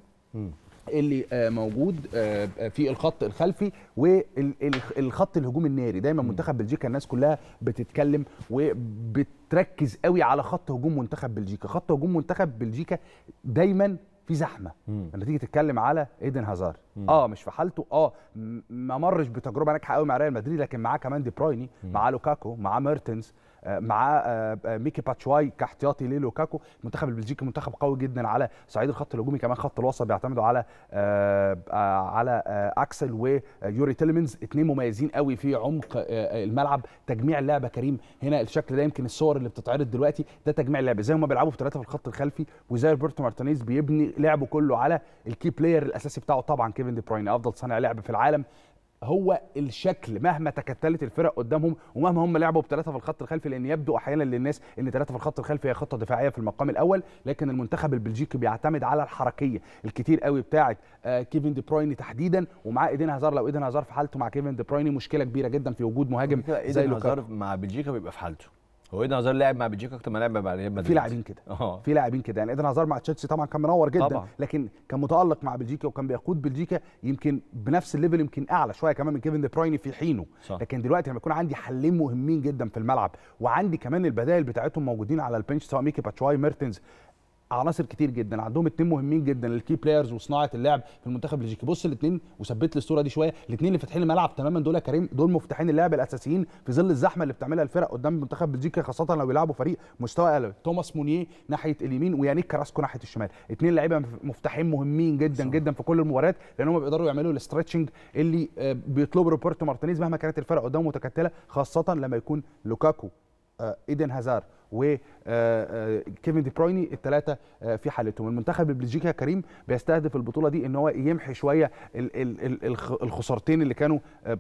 اللي آه، موجود آه، آه، في الخط الخلفي والخط الهجوم الناري دايما منتخب بلجيكا الناس كلها بتتكلم وبتركز قوي على خط هجوم منتخب بلجيكا خط هجوم منتخب بلجيكا دايما في زحمه لما تيجي تتكلم على ايدن هازار اه مش في حالته اه ما مرش بتجربه ناجحه قوي مع ريال مدريد لكن معاه كمان دي برويني معاه لوكاكو معاه ميرتنز مع آه، آه، ميكي باتشواي كاحتياطي للوكاكو المنتخب البلجيكي منتخب قوي جدا على صعيد الخط الهجومي كمان خط الوسط بيعتمدوا على آه، على اكسل ويوري تيلمنز اثنين مميزين قوي في عمق الملعب تجميع اللعبه كريم هنا الشكل ده يمكن الصور اللي بتتعرض دلوقتي ده تجميع اللعبه زي ما بيلعبوا في ثلاثه في الخط الخلفي وزي روبرتو مارتينيز بيبني لعبه كله على الكي بلاير الاساسي بتاعه طبعا كيفن دي بروين افضل صانع لعب في العالم هو الشكل مهما تكتلت الفرق قدامهم ومهما هم لعبوا بثلاثه في الخط الخلفي لان يبدو احيانا للناس ان ثلاثه في الخط الخلفي هي خطه دفاعيه في المقام الاول لكن المنتخب البلجيكي بيعتمد على الحركيه الكتير قوي بتاعه آه، كيفن دي بروين تحديدا ومعاه ايدين هازار لو ايدين هازار في حالته مع كيفن دي بروين مشكله كبيره جدا في وجود مهاجم زي لوكاكو مع بلجيكا بيبقى في حالته هو ايدن هازارد لعب مع بلجيكا اكتر ما لعب مع ريال مدريد في لاعبين كده اه في لاعبين كده يعني ايدن هازارد مع تشيلسي طبعا كان منور جدا طبعا. لكن كان متالق مع بلجيكا وكان بيقود بلجيكا يمكن بنفس الليفل يمكن اعلى شويه كمان من كيفن دي بروين في حينه صح. لكن دلوقتي لما يكون عندي حلين مهمين جدا في الملعب وعندي كمان البدائل بتاعتهم موجودين على البنش سواء ميكي باتشواي ميرتنز عناصر كتير جدا عندهم اتنين مهمين جدا الكي بلايرز وصناعه اللعب في المنتخب البلجيكي بص الاثنين وثبت لي الصوره دي شويه الاثنين اللي فاتحين الملعب تماما دول يا كريم دول مفتاحين اللعب الاساسيين في ظل الزحمه اللي بتعملها الفرق قدام منتخب بلجيكا خاصه لو بيلعبوا فريق مستوى اقل توماس مونيه ناحيه اليمين ويانيك كراسكو ناحيه الشمال اثنين لعيبه مفتاحين مهمين جدا صح. جدا في كل المباريات لان هم بيقدروا يعملوا الاسترتشنج اللي آه، بيطلبه روبرتو مارتينيز مهما كانت الفرق قدامه متكتله خاصه لما يكون لوكاكو آه، ايدن هازار وكيفن آه، آه، دي برويني الثلاثه آه، في حالتهم المنتخب البلجيكي يا كريم بيستهدف البطوله دي ان هو يمحي شويه الخسارتين اللي كانوا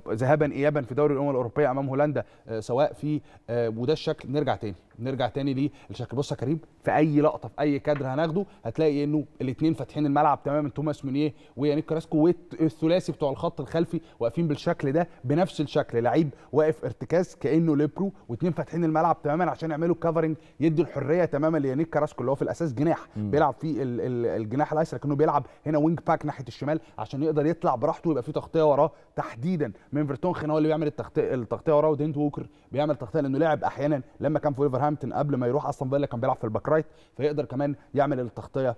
ذهابا ايابا في دوري الامم الاوروبيه امام هولندا سواء في وده الشكل نرجع تاني نرجع تاني للشكل بص يا كريم في اي لقطه في اي كادر هناخده هتلاقي انه الاثنين فاتحين الملعب تماما توماس مونيه ويانيك كراسكو والثلاثي بتوع الخط الخلفي واقفين بالشكل ده بنفس الشكل لعيب واقف ارتكاز كانه ليبرو واثنين فاتحين الملعب تماما عشان يعملوا كفر سمرينج يدي الحريه تماما ليانيك كراسكو اللي هو في الاساس جناح مم. بيلعب في الجناح الايسر لكنه بيلعب هنا وينج باك ناحيه الشمال عشان يقدر يطلع براحته ويبقى في تغطيه وراه تحديدا من فيرتونخن هو اللي بيعمل التغطيه التغطيه وراه ودينت ووكر بيعمل تغطيه لانه لعب احيانا لما كان في ويفرهامبتون قبل ما يروح اصلا فيلا كان بيلعب في الباك رايت فيقدر كمان يعمل التغطيه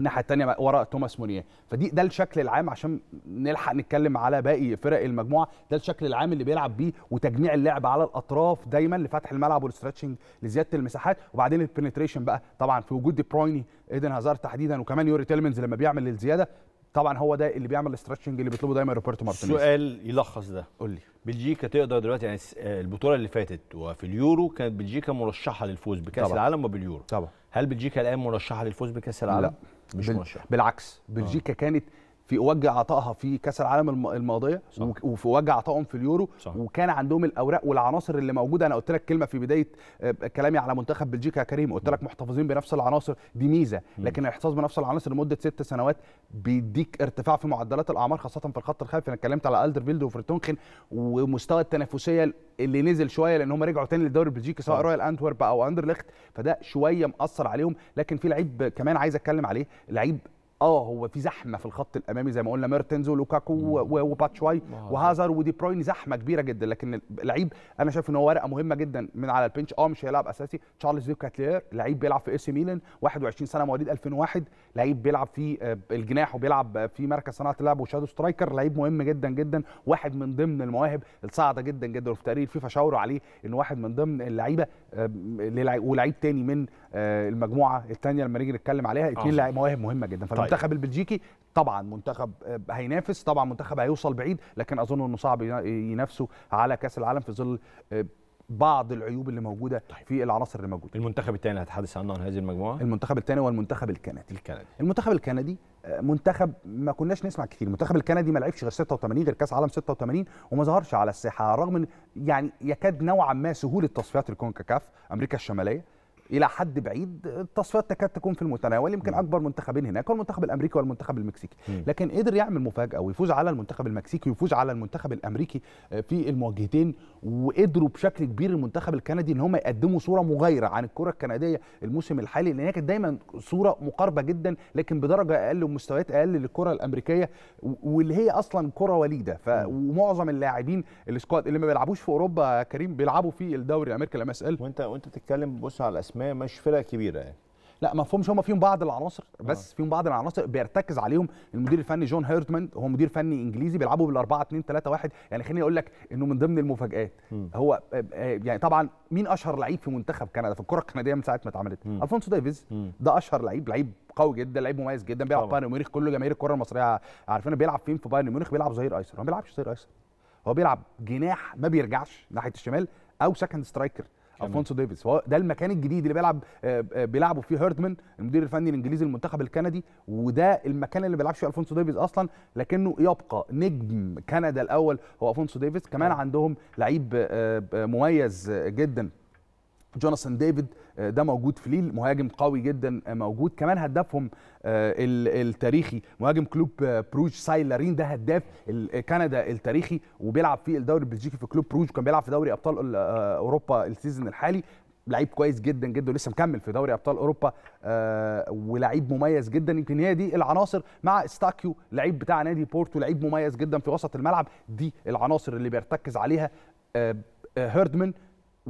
الناحيه الثانيه وراء توماس مونيه فدي ده الشكل العام عشان نلحق نتكلم على باقي فرق المجموعه ده الشكل العام اللي بيلعب بيه وتجميع اللعب على الاطراف دايما لفتح الملعب والاسترتشنج لزياده المساحات وبعدين البنتريشن بقى طبعا في وجود دي برويني ايدن هازار تحديدا وكمان يوري تيلمنز لما بيعمل الزياده طبعا هو ده اللي بيعمل الاسترتشنج اللي بيطلبه دايما روبرتو مارتينيز سؤال يلخص ده قول لي بلجيكا تقدر دلوقتي يعني آه، البطوله اللي فاتت وفي اليورو كانت بلجيكا مرشحه للفوز بكاس طبعًا. العالم وباليورو طبعا هل بلجيكا الان مرشحه للفوز بكاس العالم لا مش بال... مرشح بالعكس آه. بلجيكا آه. كانت في اوج عطائها في كاس العالم الماضيه صح. وفي اوج عطائهم في اليورو صح. وكان عندهم الاوراق والعناصر اللي موجوده انا قلت لك كلمه في بدايه آه، كلامي على منتخب بلجيكا يا كريم قلت لك محتفظين بنفس العناصر دي ميزه لكن الاحتفاظ بنفس العناصر لمده ست سنوات بيديك ارتفاع في معدلات الاعمار خاصه في الخط الخلفي انا اتكلمت على الدرفيلد وفرتونخن ومستوى التنافسيه اللي نزل شويه لان هم رجعوا تاني للدوري البلجيكي سواء رويال انتورب او اندرليخت فده شويه مأثر عليهم لكن في لعيب كمان عايز اتكلم عليه لعيب اه هو في زحمه في الخط الامامي زي ما قلنا ميرتنز ولوكاكو وباتشواي وهازارد ودي بروين زحمه كبيره جدا لكن اللعيب انا شايف ان هو ورقه مهمه جدا من على البنش اه مش هيلعب اساسي تشارلز ديو كاتلير لعيب بيلعب في اي سي ميلان 21 سنه مواليد 2001 لعيب بيلعب في آه، الجناح وبيلعب في مركز صناعه اللعب وشادو سترايكر لعيب مهم جدا جدا واحد من ضمن المواهب الصاعده جدا جدا وفي تقرير فيفا شاوروا عليه ان واحد من ضمن اللعيبه ولعيب تاني من آه، المجموعه الثانيه لما نيجي نتكلم عليها اثنين آه. لاعب مواهب مهمه جدا طيب. فالمنتخب طيب. البلجيكي طبعا منتخب آه، هينافس طبعا منتخب هيوصل بعيد لكن اظن انه صعب ينافسوا على كاس العالم في ظل بعض العيوب اللي موجوده طيب. في العناصر اللي موجوده المنتخب الثاني اللي هتحدث عنه عن هذه المجموعه المنتخب الثاني هو المنتخب الكندي الكندي المنتخب الكندي منتخب ما كناش نسمع كتير المنتخب الكندي ما لعبش غير 86 غير كاس عالم 86 وما ظهرش على الساحه رغم يعني يكاد نوعا ما سهوله تصفيات الكونكاكاف امريكا الشماليه الى حد بعيد التصفيات تكاد تكون في المتناول يمكن اكبر منتخبين هناك هو المنتخب الامريكي والمنتخب المكسيكي لكن قدر يعمل مفاجاه ويفوز على المنتخب المكسيكي ويفوز على المنتخب الامريكي آه، في المواجهتين وقدروا بشكل كبير المنتخب الكندي ان هم يقدموا صوره مغايره عن الكره الكنديه الموسم الحالي لان هي كانت دايما صوره مقاربه جدا لكن بدرجه اقل ومستويات اقل للكره الامريكيه واللي هي اصلا كره وليده ف... ومعظم اللاعبين السكواد اللي ما بيلعبوش في اوروبا كريم بيلعبوا في الدوري الامريكي الام اس ال وانت وانت بتتكلم بص على الاسماء الحكميه مش فرقه كبيره يعني لا ما فهمش هم فيهم بعض العناصر آه. بس آه. فيهم بعض العناصر بيرتكز عليهم المدير الفني جون هيرتمان هو مدير فني انجليزي بيلعبوا بال 4 2 3 1 يعني خليني اقول لك انه من ضمن المفاجات م. هو آه، آه، يعني طبعا مين اشهر لعيب في منتخب كندا في الكره الكنديه من ساعه ما اتعملت الفونسو ديفيز ده اشهر لعيب لعيب قوي جدا لعيب مميز جدا بيلعب بايرن ميونخ كل جماهير الكره المصريه عارفينه بيلعب فين في بايرن ميونخ بيلعب ظهير ايسر هو ما بيلعبش ظهير ايسر هو بيلعب جناح ما بيرجعش ناحيه الشمال او سكند سترايكر الفونسو ديفيز هو ده المكان الجديد اللي بيلعب آه، آه، بيلعبه فيه هيردمان المدير الفني الانجليزي للمنتخب الكندي وده المكان اللي بيلعبش فيه الفونسو ديفيز اصلا لكنه يبقى نجم كندا الاول هو الفونسو ديفيز كمان آه. عندهم لعيب مميز جدا جوناثان ديفيد آه، ده موجود في ليل مهاجم قوي جدا آه، موجود كمان هدافهم آه، التاريخي مهاجم كلوب بروج سايلارين ده هداف كندا التاريخي وبيلعب في الدوري البلجيكي في كلوب بروج كان بيلعب في دوري ابطال اوروبا السيزون الحالي لعيب كويس جدا جدا ولسه مكمل في دوري ابطال اوروبا ولعيب مميز جدا يمكن هي دي العناصر مع ستاكيو لعيب بتاع نادي بورتو لعيب مميز جدا في وسط الملعب دي العناصر اللي بيرتكز عليها آه آه هيردمن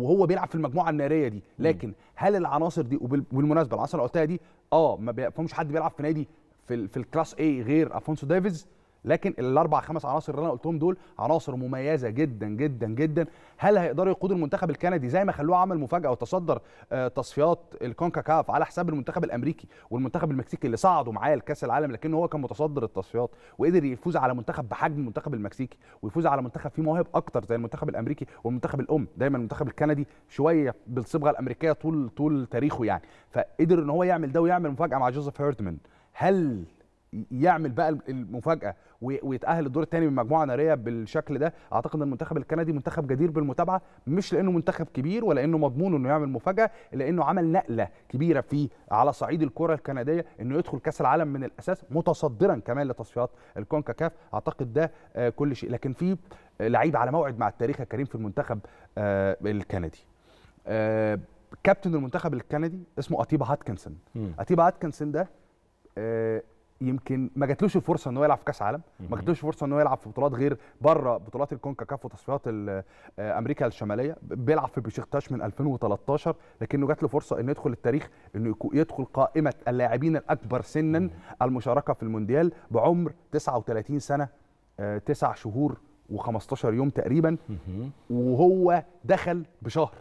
وهو بيلعب في المجموعه الناريه دي لكن هل العناصر دي وبالمناسبه العناصر اللي قلتها دي اه ما بيفهمش حد بيلعب في نادي في, في الكلاس اي غير افونسو ديفيز لكن الاربع خمس عناصر اللي انا قلتهم دول عناصر مميزه جدا جدا جدا هل هيقدروا يقودوا المنتخب الكندي زي ما خلوه عمل مفاجاه وتصدر آه، تصفيات الكونكاكاف على حساب المنتخب الامريكي والمنتخب المكسيكي اللي صعدوا معاه لكاس العالم لكن هو كان متصدر التصفيات وقدر يفوز على منتخب بحجم المنتخب المكسيكي ويفوز على منتخب فيه مواهب اكتر زي المنتخب الامريكي والمنتخب الام دايما المنتخب الكندي شويه بالصبغه الامريكيه طول طول تاريخه يعني فقدر ان هو يعمل ده ويعمل مفاجاه مع جوزيف هيردمان هل يعمل بقى المفاجاه ويتاهل الدور الثاني من مجموعه ناريه بالشكل ده اعتقد ان المنتخب الكندي منتخب جدير بالمتابعه مش لانه منتخب كبير ولا انه مضمون انه يعمل مفاجاه لانه عمل نقله كبيره في على صعيد الكره الكنديه انه يدخل كاس العالم من الاساس متصدرا كمان لتصفيات الكونكاكاف اعتقد ده آه، كل شيء لكن في آه، لعيب على موعد مع التاريخ الكريم في المنتخب آه، الكندي كابتن المنتخب الكندي اسمه اتيبا هاتكنسون اتيبا هاتكنسون ده يمكن ما جاتلوش الفرصه ان هو يلعب في كاس عالم ما جاتلوش فرصه ان هو يلعب في بطولات غير بره بطولات الكونكاكاف وتصفيات آه، امريكا الشماليه بيلعب في بشيكتاش من 2013 لكنه جات له فرصه انه يدخل التاريخ انه يدخل قائمه اللاعبين الاكبر سنا المشاركه في المونديال بعمر 39 سنه 9 آه، شهور و15 يوم تقريبا وهو دخل بشهر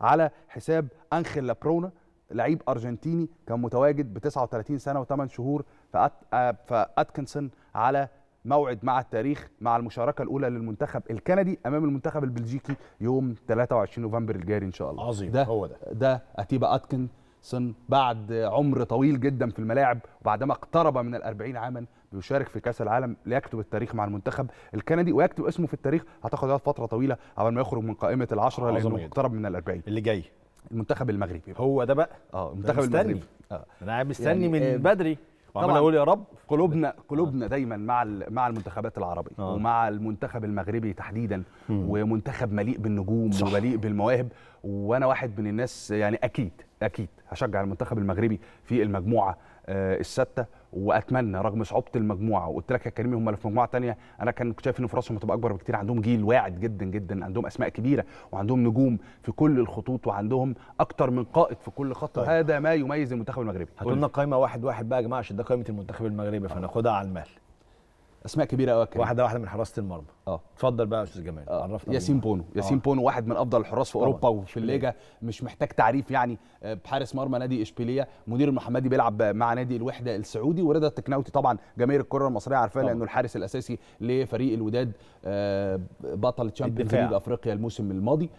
على حساب انخيل لابرونا لعيب ارجنتيني كان متواجد ب 39 سنه و8 شهور آه، فاتكنسون على موعد مع التاريخ مع المشاركه الاولى للمنتخب الكندي امام المنتخب البلجيكي يوم 23 نوفمبر الجاري ان شاء الله عظيم ده هو ده ده اتيبا اتكنسون بعد عمر طويل جدا في الملاعب وبعدما اقترب من ال40 عاما بيشارك في كاس العالم ليكتب التاريخ مع المنتخب الكندي ويكتب اسمه في التاريخ هتاخد فتره طويله قبل ما يخرج من قائمه العشره لانه اقترب من ال40 اللي جاي المنتخب المغربي هو ده بقى اه المنتخب المغربي اه انا قاعد مستني يعني من آه، بدري وعمال اقول يا رب قلوبنا قلوبنا آه. دايما مع مع المنتخبات العربيه آه. ومع المنتخب المغربي تحديدا مم. ومنتخب مليء بالنجوم صح. ومليء بالمواهب وانا واحد من الناس يعني اكيد اكيد هشجع المنتخب المغربي في المجموعه آه، السادسه واتمنى رغم صعوبه المجموعه وقلت لك يا كريم هم اللي في مجموعه ثانيه انا كان كنت شايف ان فرصهم هتبقى اكبر بكتير عندهم جيل واعد جدا جدا عندهم اسماء كبيره وعندهم نجوم في كل الخطوط وعندهم اكتر من قائد في كل خط طيب. هذا ما يميز المنتخب المغربي هتقولنا لنا قائمه واحد واحد بقى يا جماعه عشان ده قائمه المنتخب المغربي فناخدها على المال اسماء كبيره قوي واحده واحده من حراسه المرمى اه اتفضل بقى يا استاذ جمال آه. عرفنا ياسين بونو آه. ياسين بونو واحد من افضل الحراس في اوروبا وفي الليجا مش محتاج تعريف يعني آه، بحارس مرمى نادي اشبيليه مدير المحمدي بيلعب مع نادي الوحده السعودي ورضا التكناوتي طبعا جماهير الكره المصريه عارفاه لانه الحارس الاساسي لفريق الوداد بطل تشامبيونز ليج افريقيا الموسم الماضي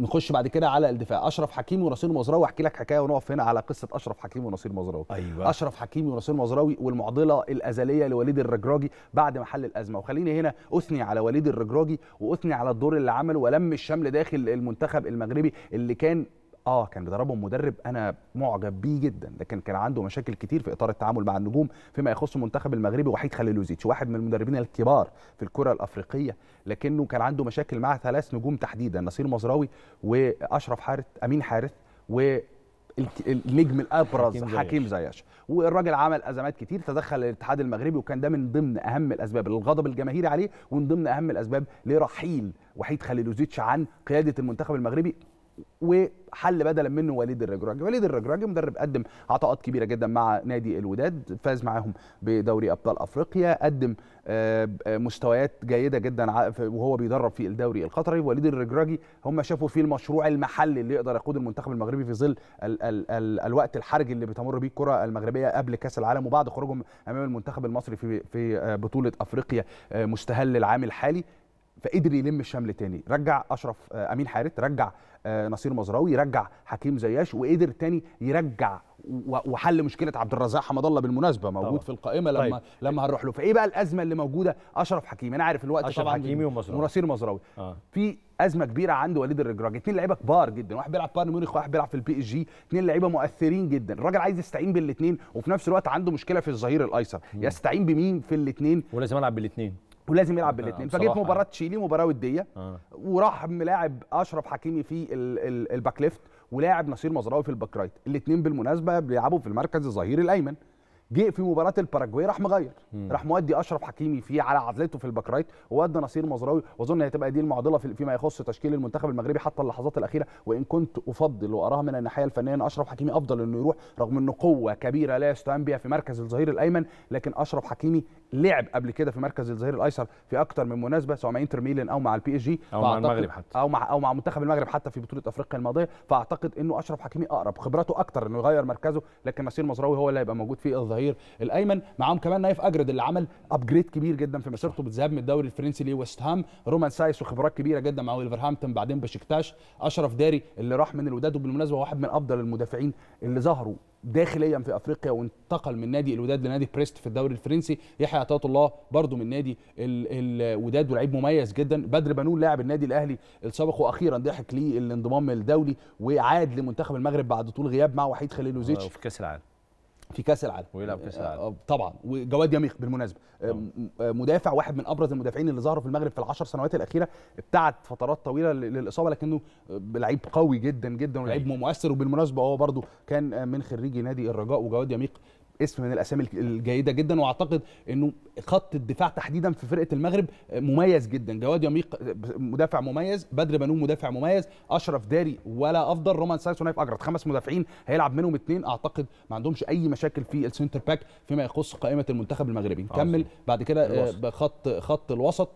نخش بعد كده على الدفاع اشرف حكيمي ونصير مزراوي احكي لك حكايه ونقف هنا على قصه اشرف حكيمي ونصير مزراوي أيوة. اشرف حكيمي ونصير مزراوي والمعضله الازليه لوليد الرجراجي بعد ما حل الازمه وخليني هنا اثني على وليد الرجراجي واثني على الدور اللي عمله ولم الشمل داخل المنتخب المغربي اللي كان اه كان بيدربهم مدرب انا معجب بيه جدا لكن كان عنده مشاكل كتير في اطار التعامل مع النجوم فيما يخص المنتخب المغربي وحيد خليلوزيتش واحد من المدربين الكبار في الكره الافريقيه لكنه كان عنده مشاكل مع ثلاث نجوم تحديدا نصير مزراوي واشرف حارث امين حارث و النجم الابرز حكيم, حكيم زياش والراجل عمل ازمات كتير تدخل الاتحاد المغربي وكان ده من ضمن اهم الاسباب للغضب الجماهيري عليه ومن ضمن اهم الاسباب لرحيل وحيد خليلوزيتش عن قياده المنتخب المغربي وحل بدلا منه وليد الرجراجي وليد الرجراجي مدرب قدم عطاءات كبيره جدا مع نادي الوداد فاز معاهم بدوري ابطال افريقيا قدم آه، آه، مستويات جيده جدا وهو بيدرب في الدوري القطري وليد الرجراجي هم شافوا فيه المشروع المحلي اللي يقدر يقود المنتخب المغربي في ظل ال ال ال الوقت الحرج اللي بتمر بيه الكره المغربيه قبل كاس العالم وبعد خروجهم امام المنتخب المصري في في آه، بطوله افريقيا مستهل العام الحالي فقدر يلم الشمل تاني رجع اشرف امين حارث رجع آه، نصير مزراوي يرجع حكيم زياش وقدر تاني يرجع وحل مشكله عبد الرزاق حمد الله بالمناسبه موجود طبعا. في القائمه لما طيب. لما هنروح له فايه بقى الازمه اللي موجوده اشرف حكيمي انا عارف الوقت اشرف حكيمي ومزراوي ونصير مزراوي آه. في ازمه كبيره عند وليد الرجراج اثنين لعيبه كبار جدا واحد بيلعب بايرن ميونخ واحد بيلعب في البي اس جي اثنين لعيبه مؤثرين جدا الراجل عايز يستعين بالاثنين وفي نفس الوقت عنده مشكله في الظهير الايسر يستعين بمين في الاثنين ولازم العب بالاثنين ولازم يلعب بالاثنين فجيت يعني. مباراه تشيلي مباراه وديه آه. وراح ملاعب اشرف حكيمي في الباك ليفت ولاعب نصير مزراوي في الباك رايت الاثنين بالمناسبه بيلعبوا في المركز الظهير الايمن جه في مباراه الباراجواي راح مغير مم. راح مودي اشرف حكيمي فيه على عدلته في الباك رايت وادى نصير مزراوي واظن هتبقى دي المعضله فيما يخص تشكيل المنتخب المغربي حتى اللحظات الاخيره وان كنت افضل واراها من الناحيه الفنيه ان اشرف حكيمي افضل انه يروح رغم انه قوه كبيره لا يستهان بها في مركز الظهير الايمن لكن اشرف حكيمي لعب قبل كده في مركز الظهير الايسر في اكثر من مناسبه سواء مع انتر ميلان او مع البي اس جي او مع المغرب حتى او مع او مع منتخب المغرب حتى في بطوله افريقيا الماضيه فاعتقد انه اشرف حكيمي اقرب خبراته اكثر انه يغير مركزه لكن نصير مزراوي هو اللي هيبقى موجود في الظهير الظهير الايمن معاهم كمان نايف اجرد اللي عمل ابجريد كبير جدا في مسيرته بالذهاب من الدوري الفرنسي لويست هام رومان سايس وخبرات كبيره جدا مع ولفرهامبتون بعدين بشكتاش اشرف داري اللي راح من الوداد وبالمناسبه واحد من افضل المدافعين اللي ظهروا داخليا في افريقيا وانتقل من نادي الوداد لنادي بريست في الدوري الفرنسي يحيى عطيه الله برده من نادي الوداد ولعيب مميز جدا بدر بنون لاعب النادي الاهلي السابق واخيرا ضحك للانضمام الانضمام الدولي وعاد لمنتخب المغرب بعد طول غياب مع وحيد خليلوزيتش آه، في كاس العالم في كاس العالم ويلعب كاس العالم آه، طبعا وجواد يميخ بالمناسبه آه، آه، مدافع واحد من ابرز المدافعين اللي ظهروا في المغرب في العشر سنوات الاخيره ابتعد فترات طويله للاصابه لكنه لعيب قوي جدا جدا ولعيب طيب. مؤثر وبالمناسبه هو برده كان من خريجي نادي الرجاء وجواد يميق اسم من الاسامي الجيده جدا واعتقد انه خط الدفاع تحديدا في فرقه المغرب مميز جدا جواد يميق مدافع مميز بدر بنون مدافع مميز اشرف داري ولا افضل رومان سايس ونايف اجرد خمس مدافعين هيلعب منهم اثنين اعتقد ما عندهمش اي مشاكل في السنتر باك فيما يخص قائمه المنتخب المغربي نكمل بعد كده آه، بخط خط الوسط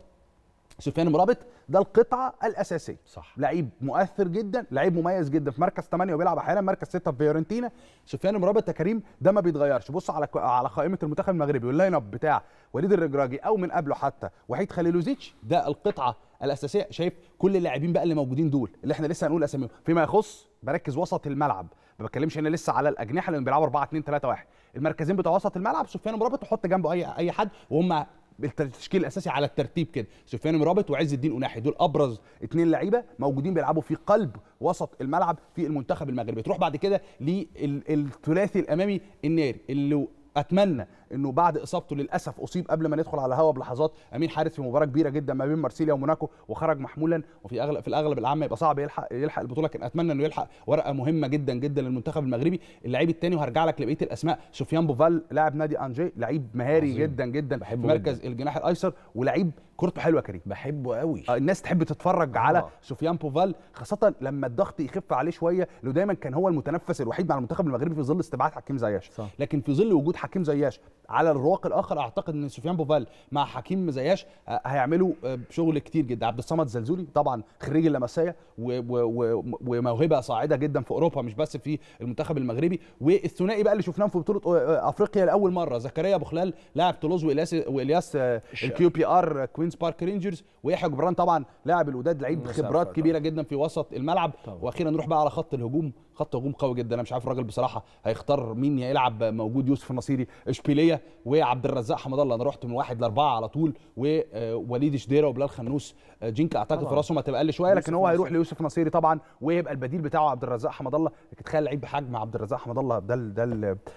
سفيان مرابط ده القطعه الاساسيه صح لعيب مؤثر جدا لعيب مميز جدا في مركز 8 وبيلعب احيانا مركز 6 في فيورنتينا سفيان مرابط يا كريم ده ما بيتغيرش بص على على قائمه المنتخب المغربي واللاين اب بتاع وليد الرجراجي او من قبله حتى وحيد خليلوزيتش ده القطعه الاساسيه شايف كل اللاعبين بقى اللي موجودين دول اللي احنا لسه هنقول اساميهم فيما يخص بركز وسط الملعب ما بتكلمش هنا لسه على الاجنحه لان بيلعبوا 4 2 3 1 المركزين بتوع وسط الملعب سفيان مرابط وحط جنبه اي اي حد وهم التشكيل الاساسي على الترتيب كده سفيان مرابط وعز الدين اناحي دول ابرز اثنين لعيبه موجودين بيلعبوا في قلب وسط الملعب في المنتخب المغربي تروح بعد كده للثلاثي الامامي الناري اللي اتمنى انه بعد اصابته للاسف اصيب قبل ما ندخل على الهوا بلحظات امين حارس في مباراه كبيره جدا ما بين مارسيليا وموناكو وخرج محمولا وفي اغلب في الاغلب العام يبقى صعب يلحق يلحق البطوله كان اتمنى انه يلحق ورقه مهمه جدا جدا للمنتخب المغربي اللعيب الثاني وهرجع لك لبقيه الاسماء سفيان بوفال لاعب نادي انجي لعيب مهاري عظيم. جدا جدا في مركز جداً. الجناح الايسر ولعيب كورته حلوه كريم بحبه قوي آه، الناس تحب تتفرج آه. على سفيان بوفال خاصه لما الضغط يخف عليه شويه لانه دايما كان هو المتنفس الوحيد مع المنتخب المغربي في ظل استبعاد حكيم زياش صح. لكن في ظل وجود حكيم زياش على الرواق الاخر اعتقد ان سفيان بوفال مع حكيم زياش آه، هيعملوا آه، شغل كتير جدا عبد الصمد زلزولي طبعا خريج اللمسيه وموهبه صاعده جدا في اوروبا مش بس في المنتخب المغربي والثنائي بقى اللي شفناهم في بطوله آه، افريقيا لاول مره زكريا ابو خلال لاعب طولوز والياس والياس الكيو بي ار كوينز بارك رينجرز ويحيى جبران طبعا لاعب الوداد لعيب خبرات كبيره جدا في وسط الملعب واخيرا نروح بقى على خط الهجوم خط هجوم قوي جدا انا مش عارف الراجل بصراحه هيختار مين يلعب موجود يوسف النصيري اشبيليه وعبد الرزاق حمد الله انا رحت من واحد لاربعه على طول ووليد شديره وبلال خنوس جينك اعتقد فرصه ما تبقى اقل شويه لكن هو هيروح ليوسف النصيري طبعا ويبقى البديل بتاعه عبد الرزاق حمد الله لكن تخيل لعيب بحجم عبد الرزاق حمد الله ده ده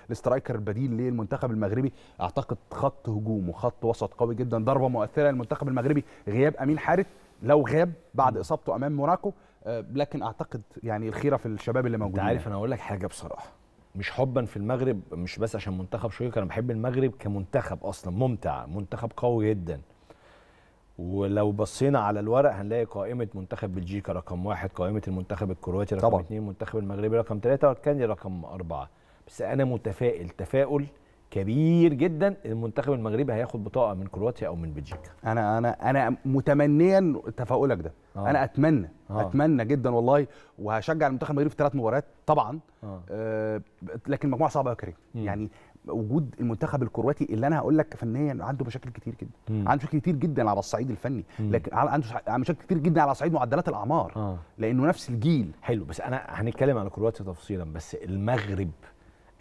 الاسترايكر البديل للمنتخب المغربي اعتقد خط هجوم وخط وسط قوي جدا ضربه مؤثره للمنتخب المغربي غياب امين حارث لو غاب بعد اصابته امام موناكو آه، لكن اعتقد يعني الخيره في الشباب اللي موجودين انت عارف يعني. انا هقول لك حاجه بصراحه مش حبا في المغرب مش بس عشان منتخب شويه انا بحب المغرب كمنتخب اصلا ممتع منتخب قوي جدا ولو بصينا على الورق هنلاقي قائمه منتخب بلجيكا رقم واحد قائمه المنتخب الكرواتي رقم طبعا. اتنين منتخب المغربي رقم ثلاثة وكان رقم أربعة بس أنا متفائل تفاؤل كبير جدا المنتخب المغربي هياخد بطاقه من كرواتيا او من بلجيكا انا انا انا متمنيا تفاؤلك ده آه. انا اتمنى آه. اتمنى جدا والله وهشجع المنتخب المغربي في ثلاث مباريات طبعا آه. آه لكن مجموعه صعبه يا كريم يعني وجود المنتخب الكرواتي اللي انا هقول لك فنيا عنده مشاكل كتير جدا مم. عنده مشاكل كتير جدا على الصعيد الفني مم. لكن عنده مشاكل كتير جدا على صعيد معدلات الاعمار آه. لانه نفس الجيل حلو بس انا هنتكلم على كرواتيا تفصيلا بس المغرب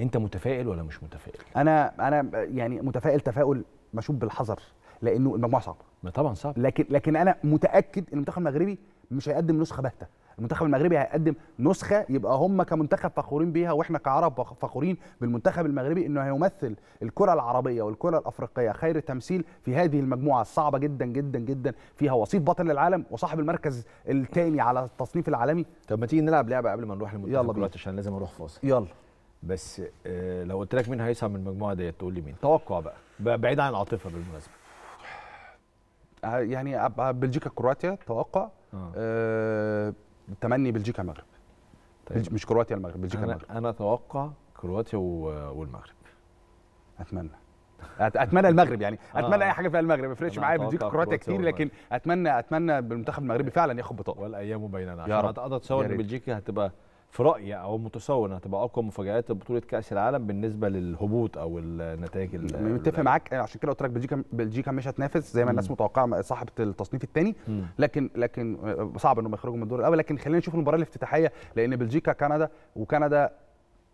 انت متفائل ولا مش متفائل انا انا يعني متفائل تفاؤل مشوب بالحذر لانه المجموعه صعبه ما طبعا صعب لكن لكن انا متاكد ان المنتخب المغربي مش هيقدم نسخه باهته المنتخب المغربي هيقدم نسخه يبقى هم كمنتخب فخورين بيها واحنا كعرب فخورين بالمنتخب المغربي انه هيمثل الكره العربيه والكره الافريقيه خير تمثيل في هذه المجموعه الصعبه جدا جدا جدا فيها وصيف بطل العالم وصاحب المركز الثاني على التصنيف العالمي طب ما تيجي نلعب لعبه قبل ما نروح للمنتخب دلوقتي عشان لازم اروح فاصل يلا بس آه، لو قلت لك مين هيصعد من المجموعه ديت تقول لي مين توقع بقى بعيد عن العاطفه بالمناسبه آه، يعني آه، بلجيكا كرواتيا توقع آه. آه تمني بلجيكا المغرب طيب. بلج... مش كرواتيا المغرب بلجيكا أنا المغرب انا اتوقع كرواتيا و... والمغرب اتمنى اتمنى المغرب يعني اتمنى آه. اي حاجه فيها المغرب ما يفرقش معايا بلجيكا كرواتيا كتير لكن اتمنى اتمنى بالمنتخب المغربي فعلا ياخد بطاقه والايام بيننا عشان اتقدر اتصور ان بلجيكا هتبقى في رايي او متصور انها تبقى اقوى مفاجات بطوله كاس العالم بالنسبه للهبوط او النتائج متفق معاك عشان كده قلت لك بلجيكا بلجيكا مش هتنافس زي ما الناس متوقعه صاحبه التصنيف الثاني لكن لكن آه، صعب انهم يخرجوا من الدور الاول لكن خلينا نشوف المباراه الافتتاحيه لان بلجيكا كندا وكندا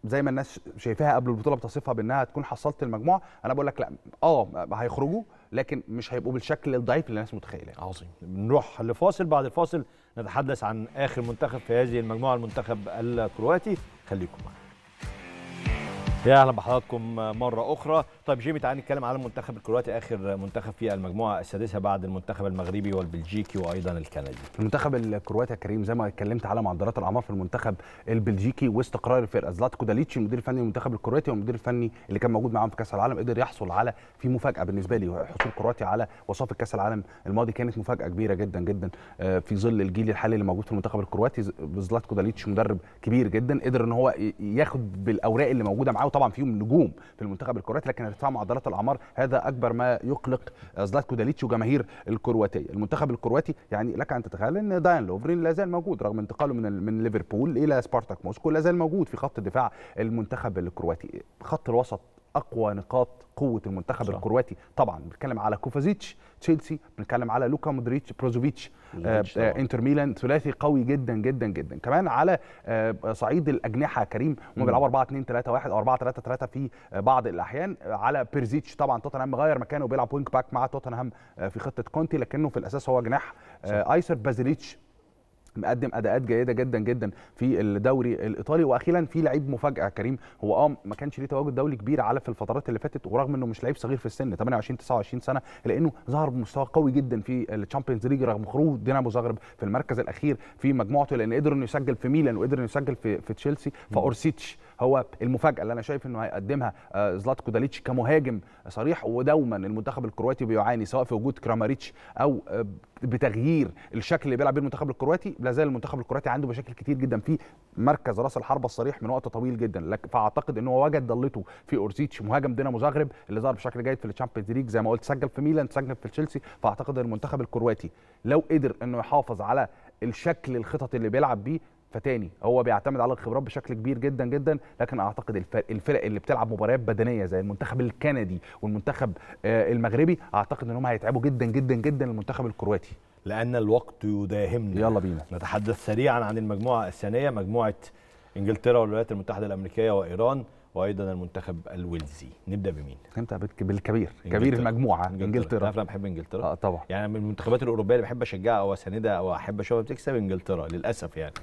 زي ما الناس شايفاها قبل البطوله بتصفها بانها هتكون حصلت المجموعه انا بقول لك لا اه هيخرجوا لكن مش هيبقوا بالشكل الضعيف اللي الناس متخيلاه عظيم نروح لفاصل بعد الفاصل نتحدث عن اخر منتخب في هذه المجموعه المنتخب الكرواتي خليكم معنا يا اهلا بحضراتكم مره اخرى طيب جيمي تعالى نتكلم على المنتخب الكرواتي اخر منتخب في المجموعه السادسه بعد المنتخب المغربي والبلجيكي وايضا الكندي المنتخب الكرواتي يا كريم زي ما اتكلمت على معدلات الاعمار في المنتخب البلجيكي واستقرار الفرقه زلاتكو داليتش المدير الفني للمنتخب الكرواتي والمدير الفني اللي كان موجود معاهم في كاس العالم قدر يحصل على في مفاجاه بالنسبه لي حصول كرواتيا على وصافه كاس العالم الماضي كانت مفاجاه كبيره جدا جدا آه، في ظل الجيل الحالي اللي موجود في المنتخب الكرواتي زلاتكو داليتش مدرب كبير جدا قدر ان هو ياخد بالاوراق اللي موجوده معاه طبعا فيهم نجوم في المنتخب الكرواتي لكن ارتفاع معدلات الاعمار هذا اكبر ما يقلق آه، زلاتكو داليتش وجماهير الكرواتيه المنتخب الكرواتي يعني لك ان تتخيل ان داين لوفرين لا زال موجود رغم انتقاله من من ليفربول الى سبارتاك موسكو لا زال موجود في خط الدفاع المنتخب الكرواتي خط الوسط اقوى نقاط قوه المنتخب صح. الكرواتي طبعا بنتكلم على كوفازيتش تشيلسي بنتكلم على لوكا مودريتش بروزوفيتش آه، آه، انتر ميلان ثلاثي قوي جدا جدا جدا كمان على آه، صعيد الاجنحه كريم هم بيلعبوا 4 2 3 1 او 4 3 3 في بعض الاحيان على بيرزيتش طبعا توتنهام غير مكانه بيلعب وينج باك مع توتنهام في خطه كونتي لكنه في الاساس هو جناح ايسر بازيليتش مقدم اداءات جيده جدا جدا في الدوري الايطالي واخيرا في لعيب مفاجاه كريم هو اه ما كانش ليه تواجد دولي كبير على في الفترات اللي فاتت ورغم انه مش لعيب صغير في السن 28 29 سنه لانه ظهر بمستوى قوي جدا في الشامبيونز ليج رغم خروج دينامو زغرب في المركز الاخير في مجموعته لان قدر انه يسجل في ميلان وقدر انه يسجل في في تشيلسي فاورسيتش هو المفاجاه اللي انا شايف انه هيقدمها آه، زلاتكو داليتش كمهاجم صريح ودوما المنتخب الكرواتي بيعاني سواء في وجود كراماريتش او آه، بتغيير الشكل اللي بيلعب بيه المنتخب الكرواتي لا زال المنتخب الكرواتي عنده مشاكل كتير جدا في مركز راس الحربه الصريح من وقت طويل جدا فاعتقد ان هو وجد ضلته في اورزيتش مهاجم دينامو زغرب اللي ظهر بشكل جيد في الشامبيونز ليج زي ما قلت سجل في ميلان سجل في تشيلسي فاعتقد المنتخب الكرواتي لو قدر انه يحافظ على الشكل الخطط اللي بيلعب بيه فتاني هو بيعتمد على الخبرات بشكل كبير جدا جدا لكن اعتقد الفرق اللي بتلعب مباريات بدنيه زي المنتخب الكندي والمنتخب آه، المغربي اعتقد انهم هيتعبوا جدا جدا جدا المنتخب الكرواتي لان الوقت يداهمنا يلا بينا نتحدث سريعا عن المجموعه الثانيه مجموعه انجلترا والولايات المتحده الامريكيه وايران وايضا المنتخب الويلزي نبدا بمين نبدا بالكبير إنجلترا. كبير المجموعه انجلترا, إنجلترا. انا بحب انجلترا اه طبعا يعني من المنتخبات الاوروبيه اللي بحب اشجعها او اساندها او احب اشوفها بتكسب انجلترا للاسف يعني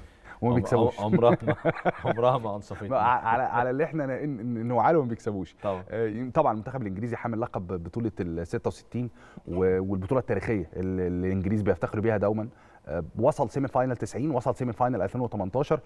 وما بيكسبوش عمرها ما عمرها ما انصفتنا على على اللي احنا نوعى له ما بيكسبوش طبعا آه، طبعا المنتخب الانجليزي حامل لقب بطوله ال 66 والبطوله التاريخيه اللي الانجليز بيفتخروا بيها دوما آه، وصل سيمي فاينل 90 وصل سيمي فاينل 2018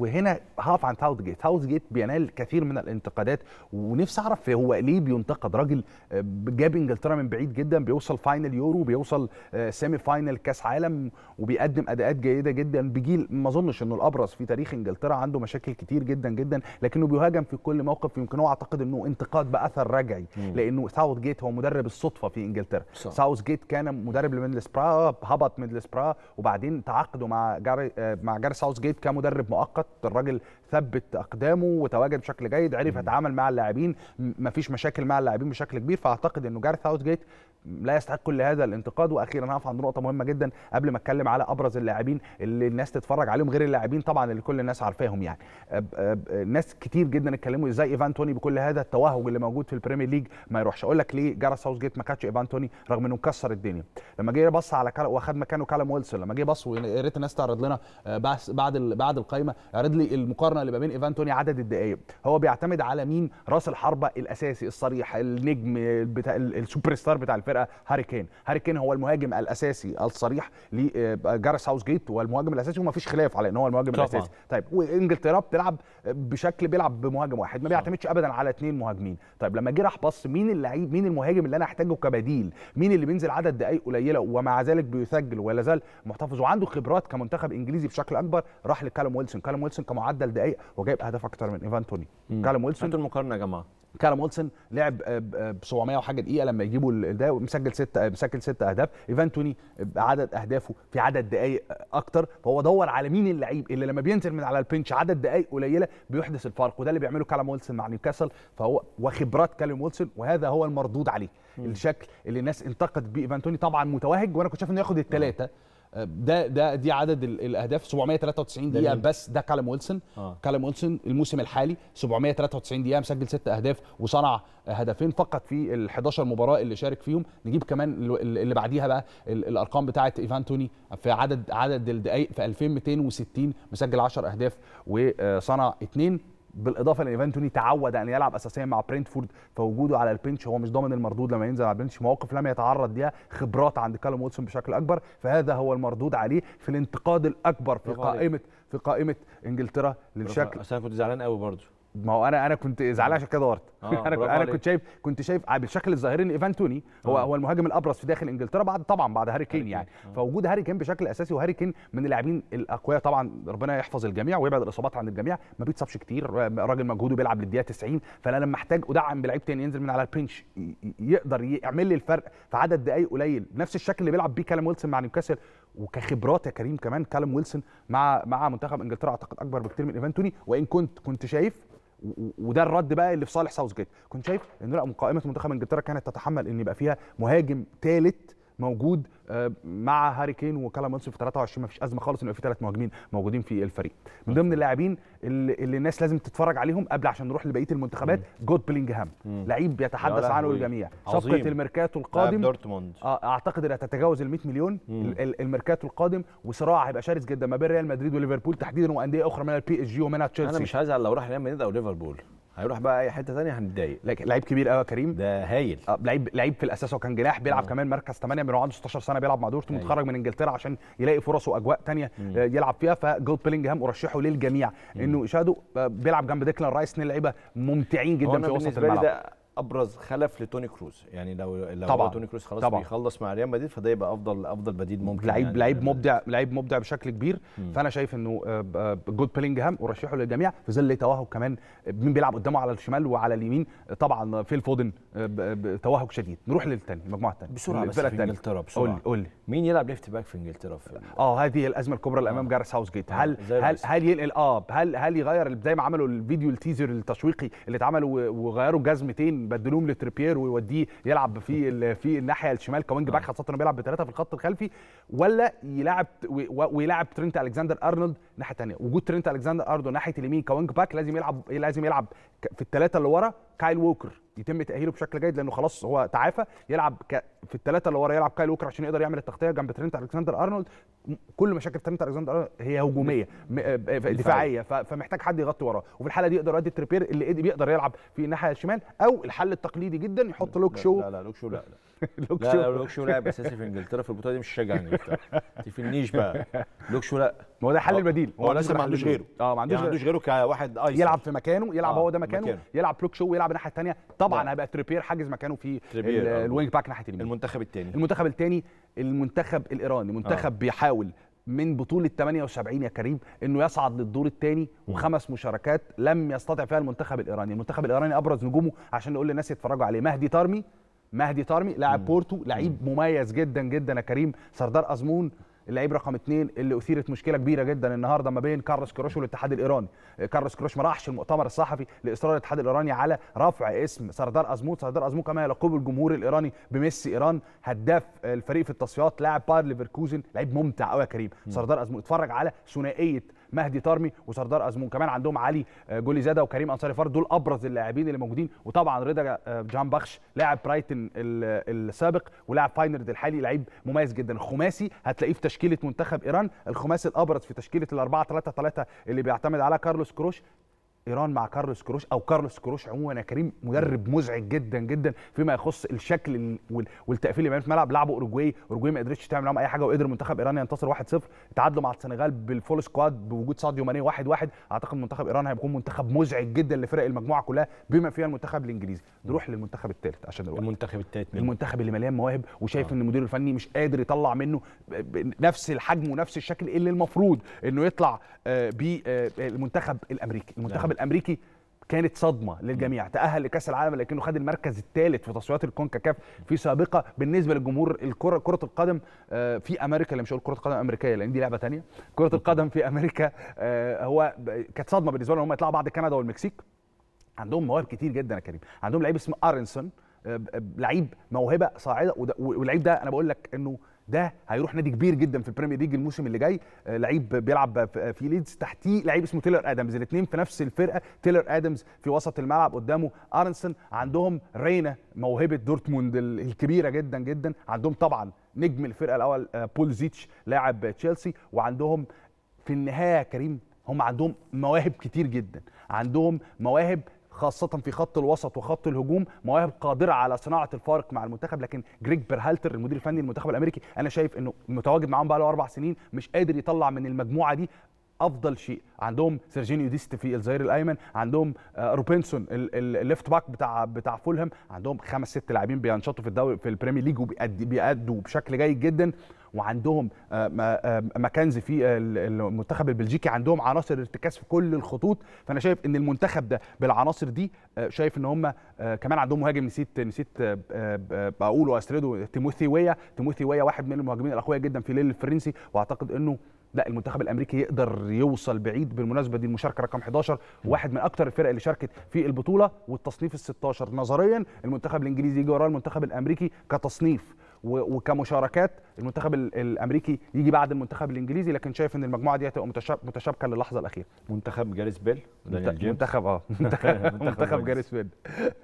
وهنا هقف عند ساوث جيت ساوث جيت بينال كثير من الانتقادات ونفسي اعرف هو ليه بينتقد راجل آه، جاب انجلترا من بعيد جدا بيوصل فاينل يورو بيوصل سيمي آه، فاينل كاس عالم وبيقدم اداءات جيده جدا بجيل ما اظنش انه الابرز في تاريخ انجلترا عنده مشاكل كتير جدا جدا لكنه بيهاجم في كل موقف يمكن هو اعتقد انه انتقاد باثر رجعي لانه ساوث جيت هو مدرب الصدفه في انجلترا ساوث جيت كان مدرب لميدلسبرا هبط ميدلسبرا برا وبعدين تعاقدوا مع جاري آه، مع جاري ساوث جيت كمدرب مؤقت الراجل ثبت اقدامه وتواجد بشكل جيد عرف يتعامل مع اللاعبين مفيش مشاكل مع اللاعبين بشكل كبير فاعتقد انه جاري ساوث جيت لا يستحق كل هذا الانتقاد واخيرا هقف عند نقطه مهمه جدا قبل ما اتكلم على ابرز اللاعبين اللي الناس تتفرج عليهم غير اللاعبين طبعا اللي كل الناس عارفاهم يعني أب أب ناس كتير جدا اتكلموا ازاي ايفان توني بكل هذا التوهج اللي موجود في البريمير ليج ما يروحش اقول لك ليه جارا ساوث جيت ما كاتش ايفان توني رغم انه كسر الدنيا لما جه بص على كال... واخد مكانه كالم ويلسون لما جه بص ويا ريت الناس تعرض لنا آه، بس بعد بعد القايمه عرض لي المقارنه اللي ما بين ايفان توني عدد الدقائق هو بيعتمد على مين راس الحربه الاساسي الصريح النجم آه، بتاع السوبر ستار بتاع الفرق الفرقه هاري كين هاري كين هو المهاجم الاساسي الصريح لجارس آه، هاوس جيت والمهاجم الاساسي وما فيش خلاف على ان هو المهاجم طبعا. الاساسي طيب وانجلترا بتلعب آه، بشكل بيلعب بمهاجم واحد ما بيعتمدش ابدا على اثنين مهاجمين طيب لما جه راح بص مين اللعيب مين المهاجم اللي انا احتاجه كبديل مين اللي بينزل عدد دقائق قليله ومع ذلك بيسجل ولا زال محتفظ وعنده خبرات كمنتخب انجليزي بشكل اكبر راح لكالم ويلسون كالم ويلسون كمعدل دقائق وجايب اهداف اكتر من ايفان توني كالم ويلسون المقارنه يا جماعه كارم ويلسون لعب آه، ب 700 آه، وحاجه دقيقه لما يجيبوا ده مسجل ست آه، مسجل ست اهداف ايفان توني عدد اهدافه في عدد دقائق اكتر فهو دور على مين اللعيب اللي لما بينزل من على البنش عدد دقائق قليله بيحدث الفرق وده اللي بيعمله كارم ويلسون مع نيوكاسل فهو وخبرات كارم ويلسون وهذا هو المردود عليه الشكل اللي الناس انتقدت بيه ايفان توني طبعا متوهج وانا كنت شايف انه ياخد الثلاثه ده ده دي عدد الاهداف 793 دقيقه بس ده كالم ويلسون آه. كالم ويلسون الموسم الحالي 793 دقيقه مسجل ست اهداف وصنع هدفين فقط في ال 11 مباراه اللي شارك فيهم نجيب كمان اللي بعديها بقى الارقام بتاعه ايفان توني في عدد عدد الدقائق في 2260 مسجل 10 اهداف وصنع اثنين بالاضافه لان ايفان توني تعود ان يلعب اساسيا مع برينتفورد فوجوده على البنش هو مش ضامن المردود لما ينزل على البنش مواقف لم يتعرض ليها خبرات عند كالوم ويلسون بشكل اكبر فهذا هو المردود عليه في الانتقاد الاكبر في قائمه في قائمه انجلترا للشكل بس كنت زعلان قوي برضه ما هو انا انا كنت زعلان آه. عشان كده دورت آه انا انا كنت شايف كنت شايف بالشكل الظاهري ان ايفان توني آه. هو آه. هو المهاجم الابرز في داخل انجلترا بعد طبعا بعد هاري كين يعني آه. فوجود هاري كين بشكل اساسي وهاري كين من اللاعبين الاقوياء طبعا ربنا يحفظ الجميع ويبعد الاصابات عن الجميع ما بيتصابش كتير آه، راجل مجهوده بيلعب للدقيقه 90 فانا لما احتاج ادعم بلعيب تاني ينزل من على البنش يقدر يعمل لي الفرق في عدد دقائق قليل نفس الشكل اللي بيلعب بيه كالم ويلسون مع نيوكاسل وكخبرات يا كريم كمان كالم ويلسون مع مع منتخب انجلترا اعتقد اكبر بكتير من ايفان توني وان كنت كنت شايف وده الرد بقى اللي في صالح ساوث جيت كنت شايف ان لا قائمه منتخب انجلترا كانت تتحمل ان يبقى فيها مهاجم ثالث موجود آه، مع هاري كين وكالام في 23 ما فيش ازمه خالص ان في ثلاث مهاجمين موجودين في الفريق من ضمن اللاعبين اللي, اللي الناس لازم تتفرج عليهم قبل عشان نروح لبقيه المنتخبات مم. جود بلينجهام لعيب بيتحدث عنه الجميع صفقه الميركاتو القادم دورتموند آه، اعتقد انها تتجاوز ال 100 مليون الميركاتو القادم وصراع هيبقى شرس جدا ما بين ريال مدريد وليفربول تحديدا وانديه اخرى منها البي اس جي ومنها تشيلسي انا مش هزعل لو راح ريال مدريد او ليفربول هيروح بقى اي حته ثانيه هنتضايق لكن لعيب كبير قوي يا كريم ده هايل اه لعيب لعيب في الاساس هو كان جناح بيلعب أوه. كمان مركز 8 من عنده 16 سنه بيلعب مع دورتموند متخرج من انجلترا عشان يلاقي فرص واجواء ثانيه آه، يلعب فيها فجود بيلينجهام ارشحه للجميع مم. انه شادو آه، بيلعب جنب ديكلان رايس اثنين لعيبه ممتعين جدا في وسط الملعب ابرز خلف لتوني كروز يعني لو لو طبعا. توني كروز خلاص طبعا. بيخلص مع ريال مدريد فده يبقى افضل افضل بديل ممكن لعيب يعني لعيب مبدع لعيب مبدع بشكل كبير مم. فانا شايف انه آه، آه، جود بيلينجهام ارشحه للجميع في ظل توهج كمان مين بيلعب قدامه على الشمال وعلى اليمين آه، طبعا فيل فودن توهج شديد نروح للثاني المجموعه الثانيه بسرعه بس في انجلترا بسرعه قول لي مين يلعب ليفت باك في انجلترا في اه هذه الازمه الكبرى اللي امام آه. جارس هاوس جيت آه، هل هل هل ينقل اه هل هل يغير زي ما عملوا الفيديو التيزر التشويقي اللي اتعمل وغيروا جزمتين بدلوهم لتريبير ويوديه يلعب في في الناحيه الشمال كوينج باك آه. خاصه انه بيلعب بثلاثه في الخط الخلفي ولا يلعب ويلعب ترينت الكساندر ارنولد ناحيه ثانيه وجود ترينت الكساندر ارنولد ناحيه اليمين كوينج باك لازم يلعب لازم يلعب في الثلاثه اللي ورا كايل ووكر يتم تاهيله بشكل جيد لانه خلاص هو تعافى يلعب ك... في الثلاثه اللي ورا يلعب كايل ووكر عشان يقدر يعمل التغطيه جنب ترينت الكسندر ارنولد كل مشاكل ترينت الكسندر ارنولد هي هجوميه م... آه، آه، دفاعيه ف... فمحتاج حد يغطي وراه وفي الحاله دي يقدر يدي تريبير اللي بيقدر يلعب في الناحيه الشمال او الحل التقليدي جدا يحط لوك شو لا لا لوك شو لا, لا. لوك لا لا لوك شو لاعب اساسي في انجلترا في البطوله دي مش شجع انجلترا تفنيش بقى لوك شو لا ما هو ده الحل البديل هو لسه ما عندوش غيره اه ما يعني عندوش غيره كواحد ايس يلعب في مكانه يلعب اه، هو ده مكانه يلعب لوك شو ويلعب الناحيه الثانيه طبعا هيبقى تريبير حاجز مكانه في اه. الوينج باك ناحيه اليمين المنتخب الثاني المنتخب الثاني المنتخب الايراني منتخب اه. بيحاول من بطولة 78 يا كريم انه يصعد للدور الثاني وخمس مشاركات لم يستطع فيها المنتخب الايراني، المنتخب الايراني ابرز نجومه عشان نقول للناس يتفرجوا عليه مهدي ترمي مهدي طارمي لاعب بورتو لعيب مميز جدا جدا يا كريم سردار ازمون اللعيب رقم اثنين اللي اثيرت مشكله كبيره جدا النهارده ما بين كارلوس كروش والاتحاد الايراني آه، كارلوس كروش ما راحش المؤتمر الصحفي لاصرار الاتحاد الايراني على رفع اسم سردار ازمون سردار ازمون كما يلقبه الجمهور الايراني بميسي ايران هداف الفريق في التصفيات لاعب باير ليفركوزن لعيب ممتع قوي يا كريم سردار ازمون اتفرج على ثنائيه مهدي طرمي وسردار ازمون كمان عندهم علي آه، جولي زاده وكريم انصاري فار دول ابرز اللاعبين اللي موجودين وطبعا رضا آه، جان بخش لاعب برايتن السابق ولاعب فاينرد الحالي لعيب مميز جدا خماسي هتلاقيه في تشكيله منتخب ايران الخماسي الابرز في تشكيله الأربعة 4 3 3 اللي بيعتمد على كارلوس كروش ايران مع كارلوس كروش او كارلوس كروش عموما يا كريم مدرب مزعج جدا جدا فيما يخص الشكل والتقفيل اللي بيعمله في الملعب لعبوا اوروجواي اوروجواي ما قدرتش تعمل معاهم اي حاجه وقدر منتخب ايران ينتصر 1-0 تعادلوا مع السنغال بالفول سكواد بوجود ساديو ماني 1-1 اعتقد منتخب ايران هيكون منتخب مزعج جدا لفرق المجموعه كلها بما فيها المنتخب الانجليزي نروح للمنتخب الثالث عشان الوقت المنتخب الثالث المنتخب اللي مليان مواهب وشايف آه. ان المدير الفني مش قادر يطلع منه نفس الحجم ونفس الشكل اللي المفروض انه يطلع آه، بالمنتخب آه، الامريكي المنتخب نعم. الامريكي كانت صدمه للجميع نعم. تاهل لكاس العالم لكنه خد المركز الثالث في تصفيات الكونكاكاف في سابقه بالنسبه للجمهور الكره كره القدم آه، في امريكا اللي مش هقول كره القدم الامريكيه لان دي لعبه ثانيه كره القدم في امريكا هو كانت صدمه بالنسبه لهم هم يطلعوا بعد كندا والمكسيك عندهم مواهب كتير جدا يا كريم عندهم لعيب اسمه ارنسون لعيب موهبه صاعده واللعيب ده انا بقول لك انه ده هيروح نادي كبير جدا في البريمير ليج الموسم اللي جاي آه، لعيب بيلعب في ليدز تحتيه لعيب اسمه تيلر ادمز الاثنين في نفس الفرقه تيلر ادمز في وسط الملعب قدامه ارنسون عندهم رينا موهبه دورتموند الكبيره جدا جدا عندهم طبعا نجم الفرقه الاول آه، بول زيتش لاعب تشيلسي وعندهم في النهايه يا كريم هم عندهم مواهب كتير جدا عندهم مواهب خاصه في خط الوسط وخط الهجوم مواهب قادره على صناعه الفارق مع المنتخب لكن جريج بيرهالتر المدير الفني للمنتخب الامريكي انا شايف انه متواجد معاهم بقى له اربع سنين مش قادر يطلع من المجموعه دي افضل شيء عندهم سيرجينيو ديست في الظهير الايمن عندهم آه، روبنسون الليفت باك بتاع بتاع فولهام عندهم خمس ست لاعبين بينشطوا في الدوري في البريمير ليج وبيأدوا بشكل جيد جدا وعندهم آه، مكنز آه، في المنتخب البلجيكي عندهم عناصر ارتكاز في كل الخطوط فانا شايف ان المنتخب ده بالعناصر دي آه، شايف ان هم كمان عندهم مهاجم نسيت نسيت بقوله اسردو تيموثي ويا تيموثي ويا واحد من المهاجمين الاقوياء جدا في ليل الفرنسي واعتقد انه لا المنتخب الامريكي يقدر يوصل بعيد بالمناسبه دي المشاركه رقم 11 واحد من اكثر الفرق اللي شاركت في البطوله والتصنيف ال 16 نظريا المنتخب الانجليزي يجي وراه المنتخب الامريكي كتصنيف وكمشاركات المنتخب الامريكي يجي بعد المنتخب الانجليزي لكن شايف ان المجموعه دي هتبقى متشابكه للحظه الاخيره منتخب جاريس بيل منتخب اه منتخب منتخب جاريس بيل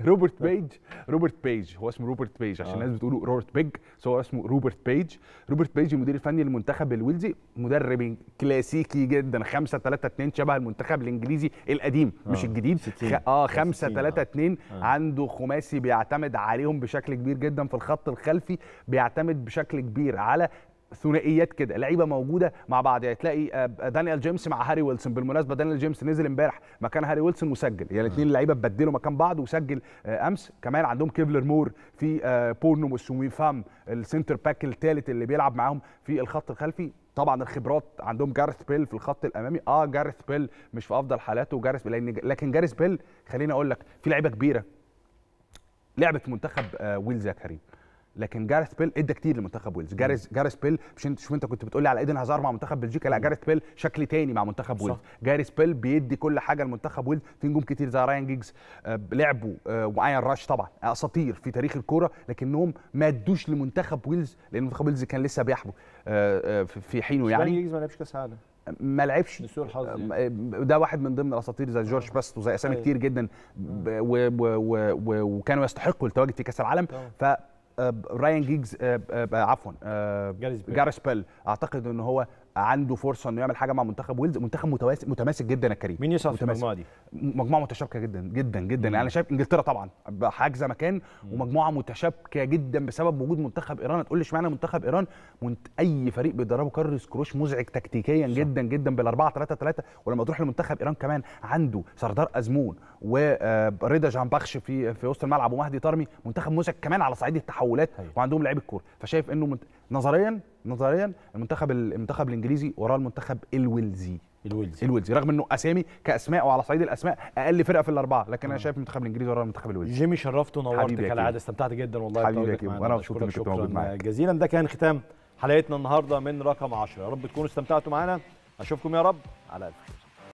روبرت بيج روبرت بيج هو اسمه روبرت بيج عشان آه. الناس بتقول روبرت بيج بس هو اسمه روبرت بيج روبرت بيج المدير الفني للمنتخب الويلزي مدرب كلاسيكي جدا 5 3 2 شبه المنتخب الانجليزي القديم آه. مش الجديد اه 5 3 2 عنده خماسي بيعتمد عليهم بشكل كبير جدا في الخط الخلفي بيعتمد بشكل كبير على ثنائيات كده لعيبه موجوده مع بعض يعني تلاقي آه، دانيال جيمس مع هاري ويلسون بالمناسبه دانيال جيمس نزل امبارح مكان هاري ويلسون وسجل يعني الاثنين اللعيبه اتبدلوا مكان بعض وسجل آه، امس كمان عندهم كيفلر مور في آه، بورنو وسويفام السنتر باك الثالث اللي بيلعب معاهم في الخط الخلفي طبعا الخبرات عندهم جارث بيل في الخط الامامي اه جارث بيل مش في افضل حالاته جارث بيل لكن جارث بيل خليني اقول لك في لعيبه كبيره لعبت منتخب ويلز يا كريم لكن جارث بيل ادى كتير لمنتخب ويلز جارث جارث بيل مش انت شوف انت كنت بتقول لي على ايدن هازار مع منتخب بلجيكا لا جارث بيل شكل تاني مع منتخب ويلز جارث بيل بيدي كل حاجه لمنتخب ويلز في نجوم كتير زي رايان جيجز آه، لعبوا آه، وعين راش طبعا اساطير في تاريخ الكوره لكنهم ما ادوش لمنتخب ويلز لان منتخب ويلز كان لسه بيحبو آه، في حينه يعني جيجز ما لعبش كاس عالم ما لعبش لسوء الحظ يعني. ده واحد من ضمن الاساطير زي جورج باست وزي اسامي أيوه. كتير جدا وكانوا يستحقوا التواجد في كاس العالم ف راين آه، جيجز آه، آه، عفوا جاريس بيل اعتقد ان هو عنده فرصه انه يعمل حاجه مع منتخب ويلز منتخب متماسك متماسك جدا يا كريم مين في المجموعه دي مجموعه متشابكه جدا جدا جدا انا يعني شايف انجلترا طبعا حاجزه مكان ومجموعه متشابكه جدا بسبب وجود منتخب ايران هتقول لي اشمعنى منتخب ايران منت... اي فريق بيدربه كارلوس كروش مزعج تكتيكيا صح. جدا جدا بال 4 3 3 ولما تروح لمنتخب ايران كمان عنده سردار ازمون ورضا آه، جان بخش في في وسط الملعب ومهدي طرمي منتخب مزعج كمان على صعيد التحولات هي. أيوة. وعندهم لعيب الكوره فشايف انه منت... نظريا نظريا المنتخب المنتخب الانجليزي وراه المنتخب الويلزي الويلزي الويلزي رغم انه اسامي كاسماء وعلى صعيد الاسماء اقل فرقه في الاربعه لكن انا آه. شايف المنتخب الانجليزي وراه المنتخب الويلزي جيمي شرفت ونورت كالعاده استمتعت جدا والله حبيبي يا كيمو وانا مبسوط انك كنت موجود معاك جزيلا ده كان ختام حلقتنا النهارده من رقم 10 يا رب تكونوا استمتعتوا معانا اشوفكم يا رب على الف خير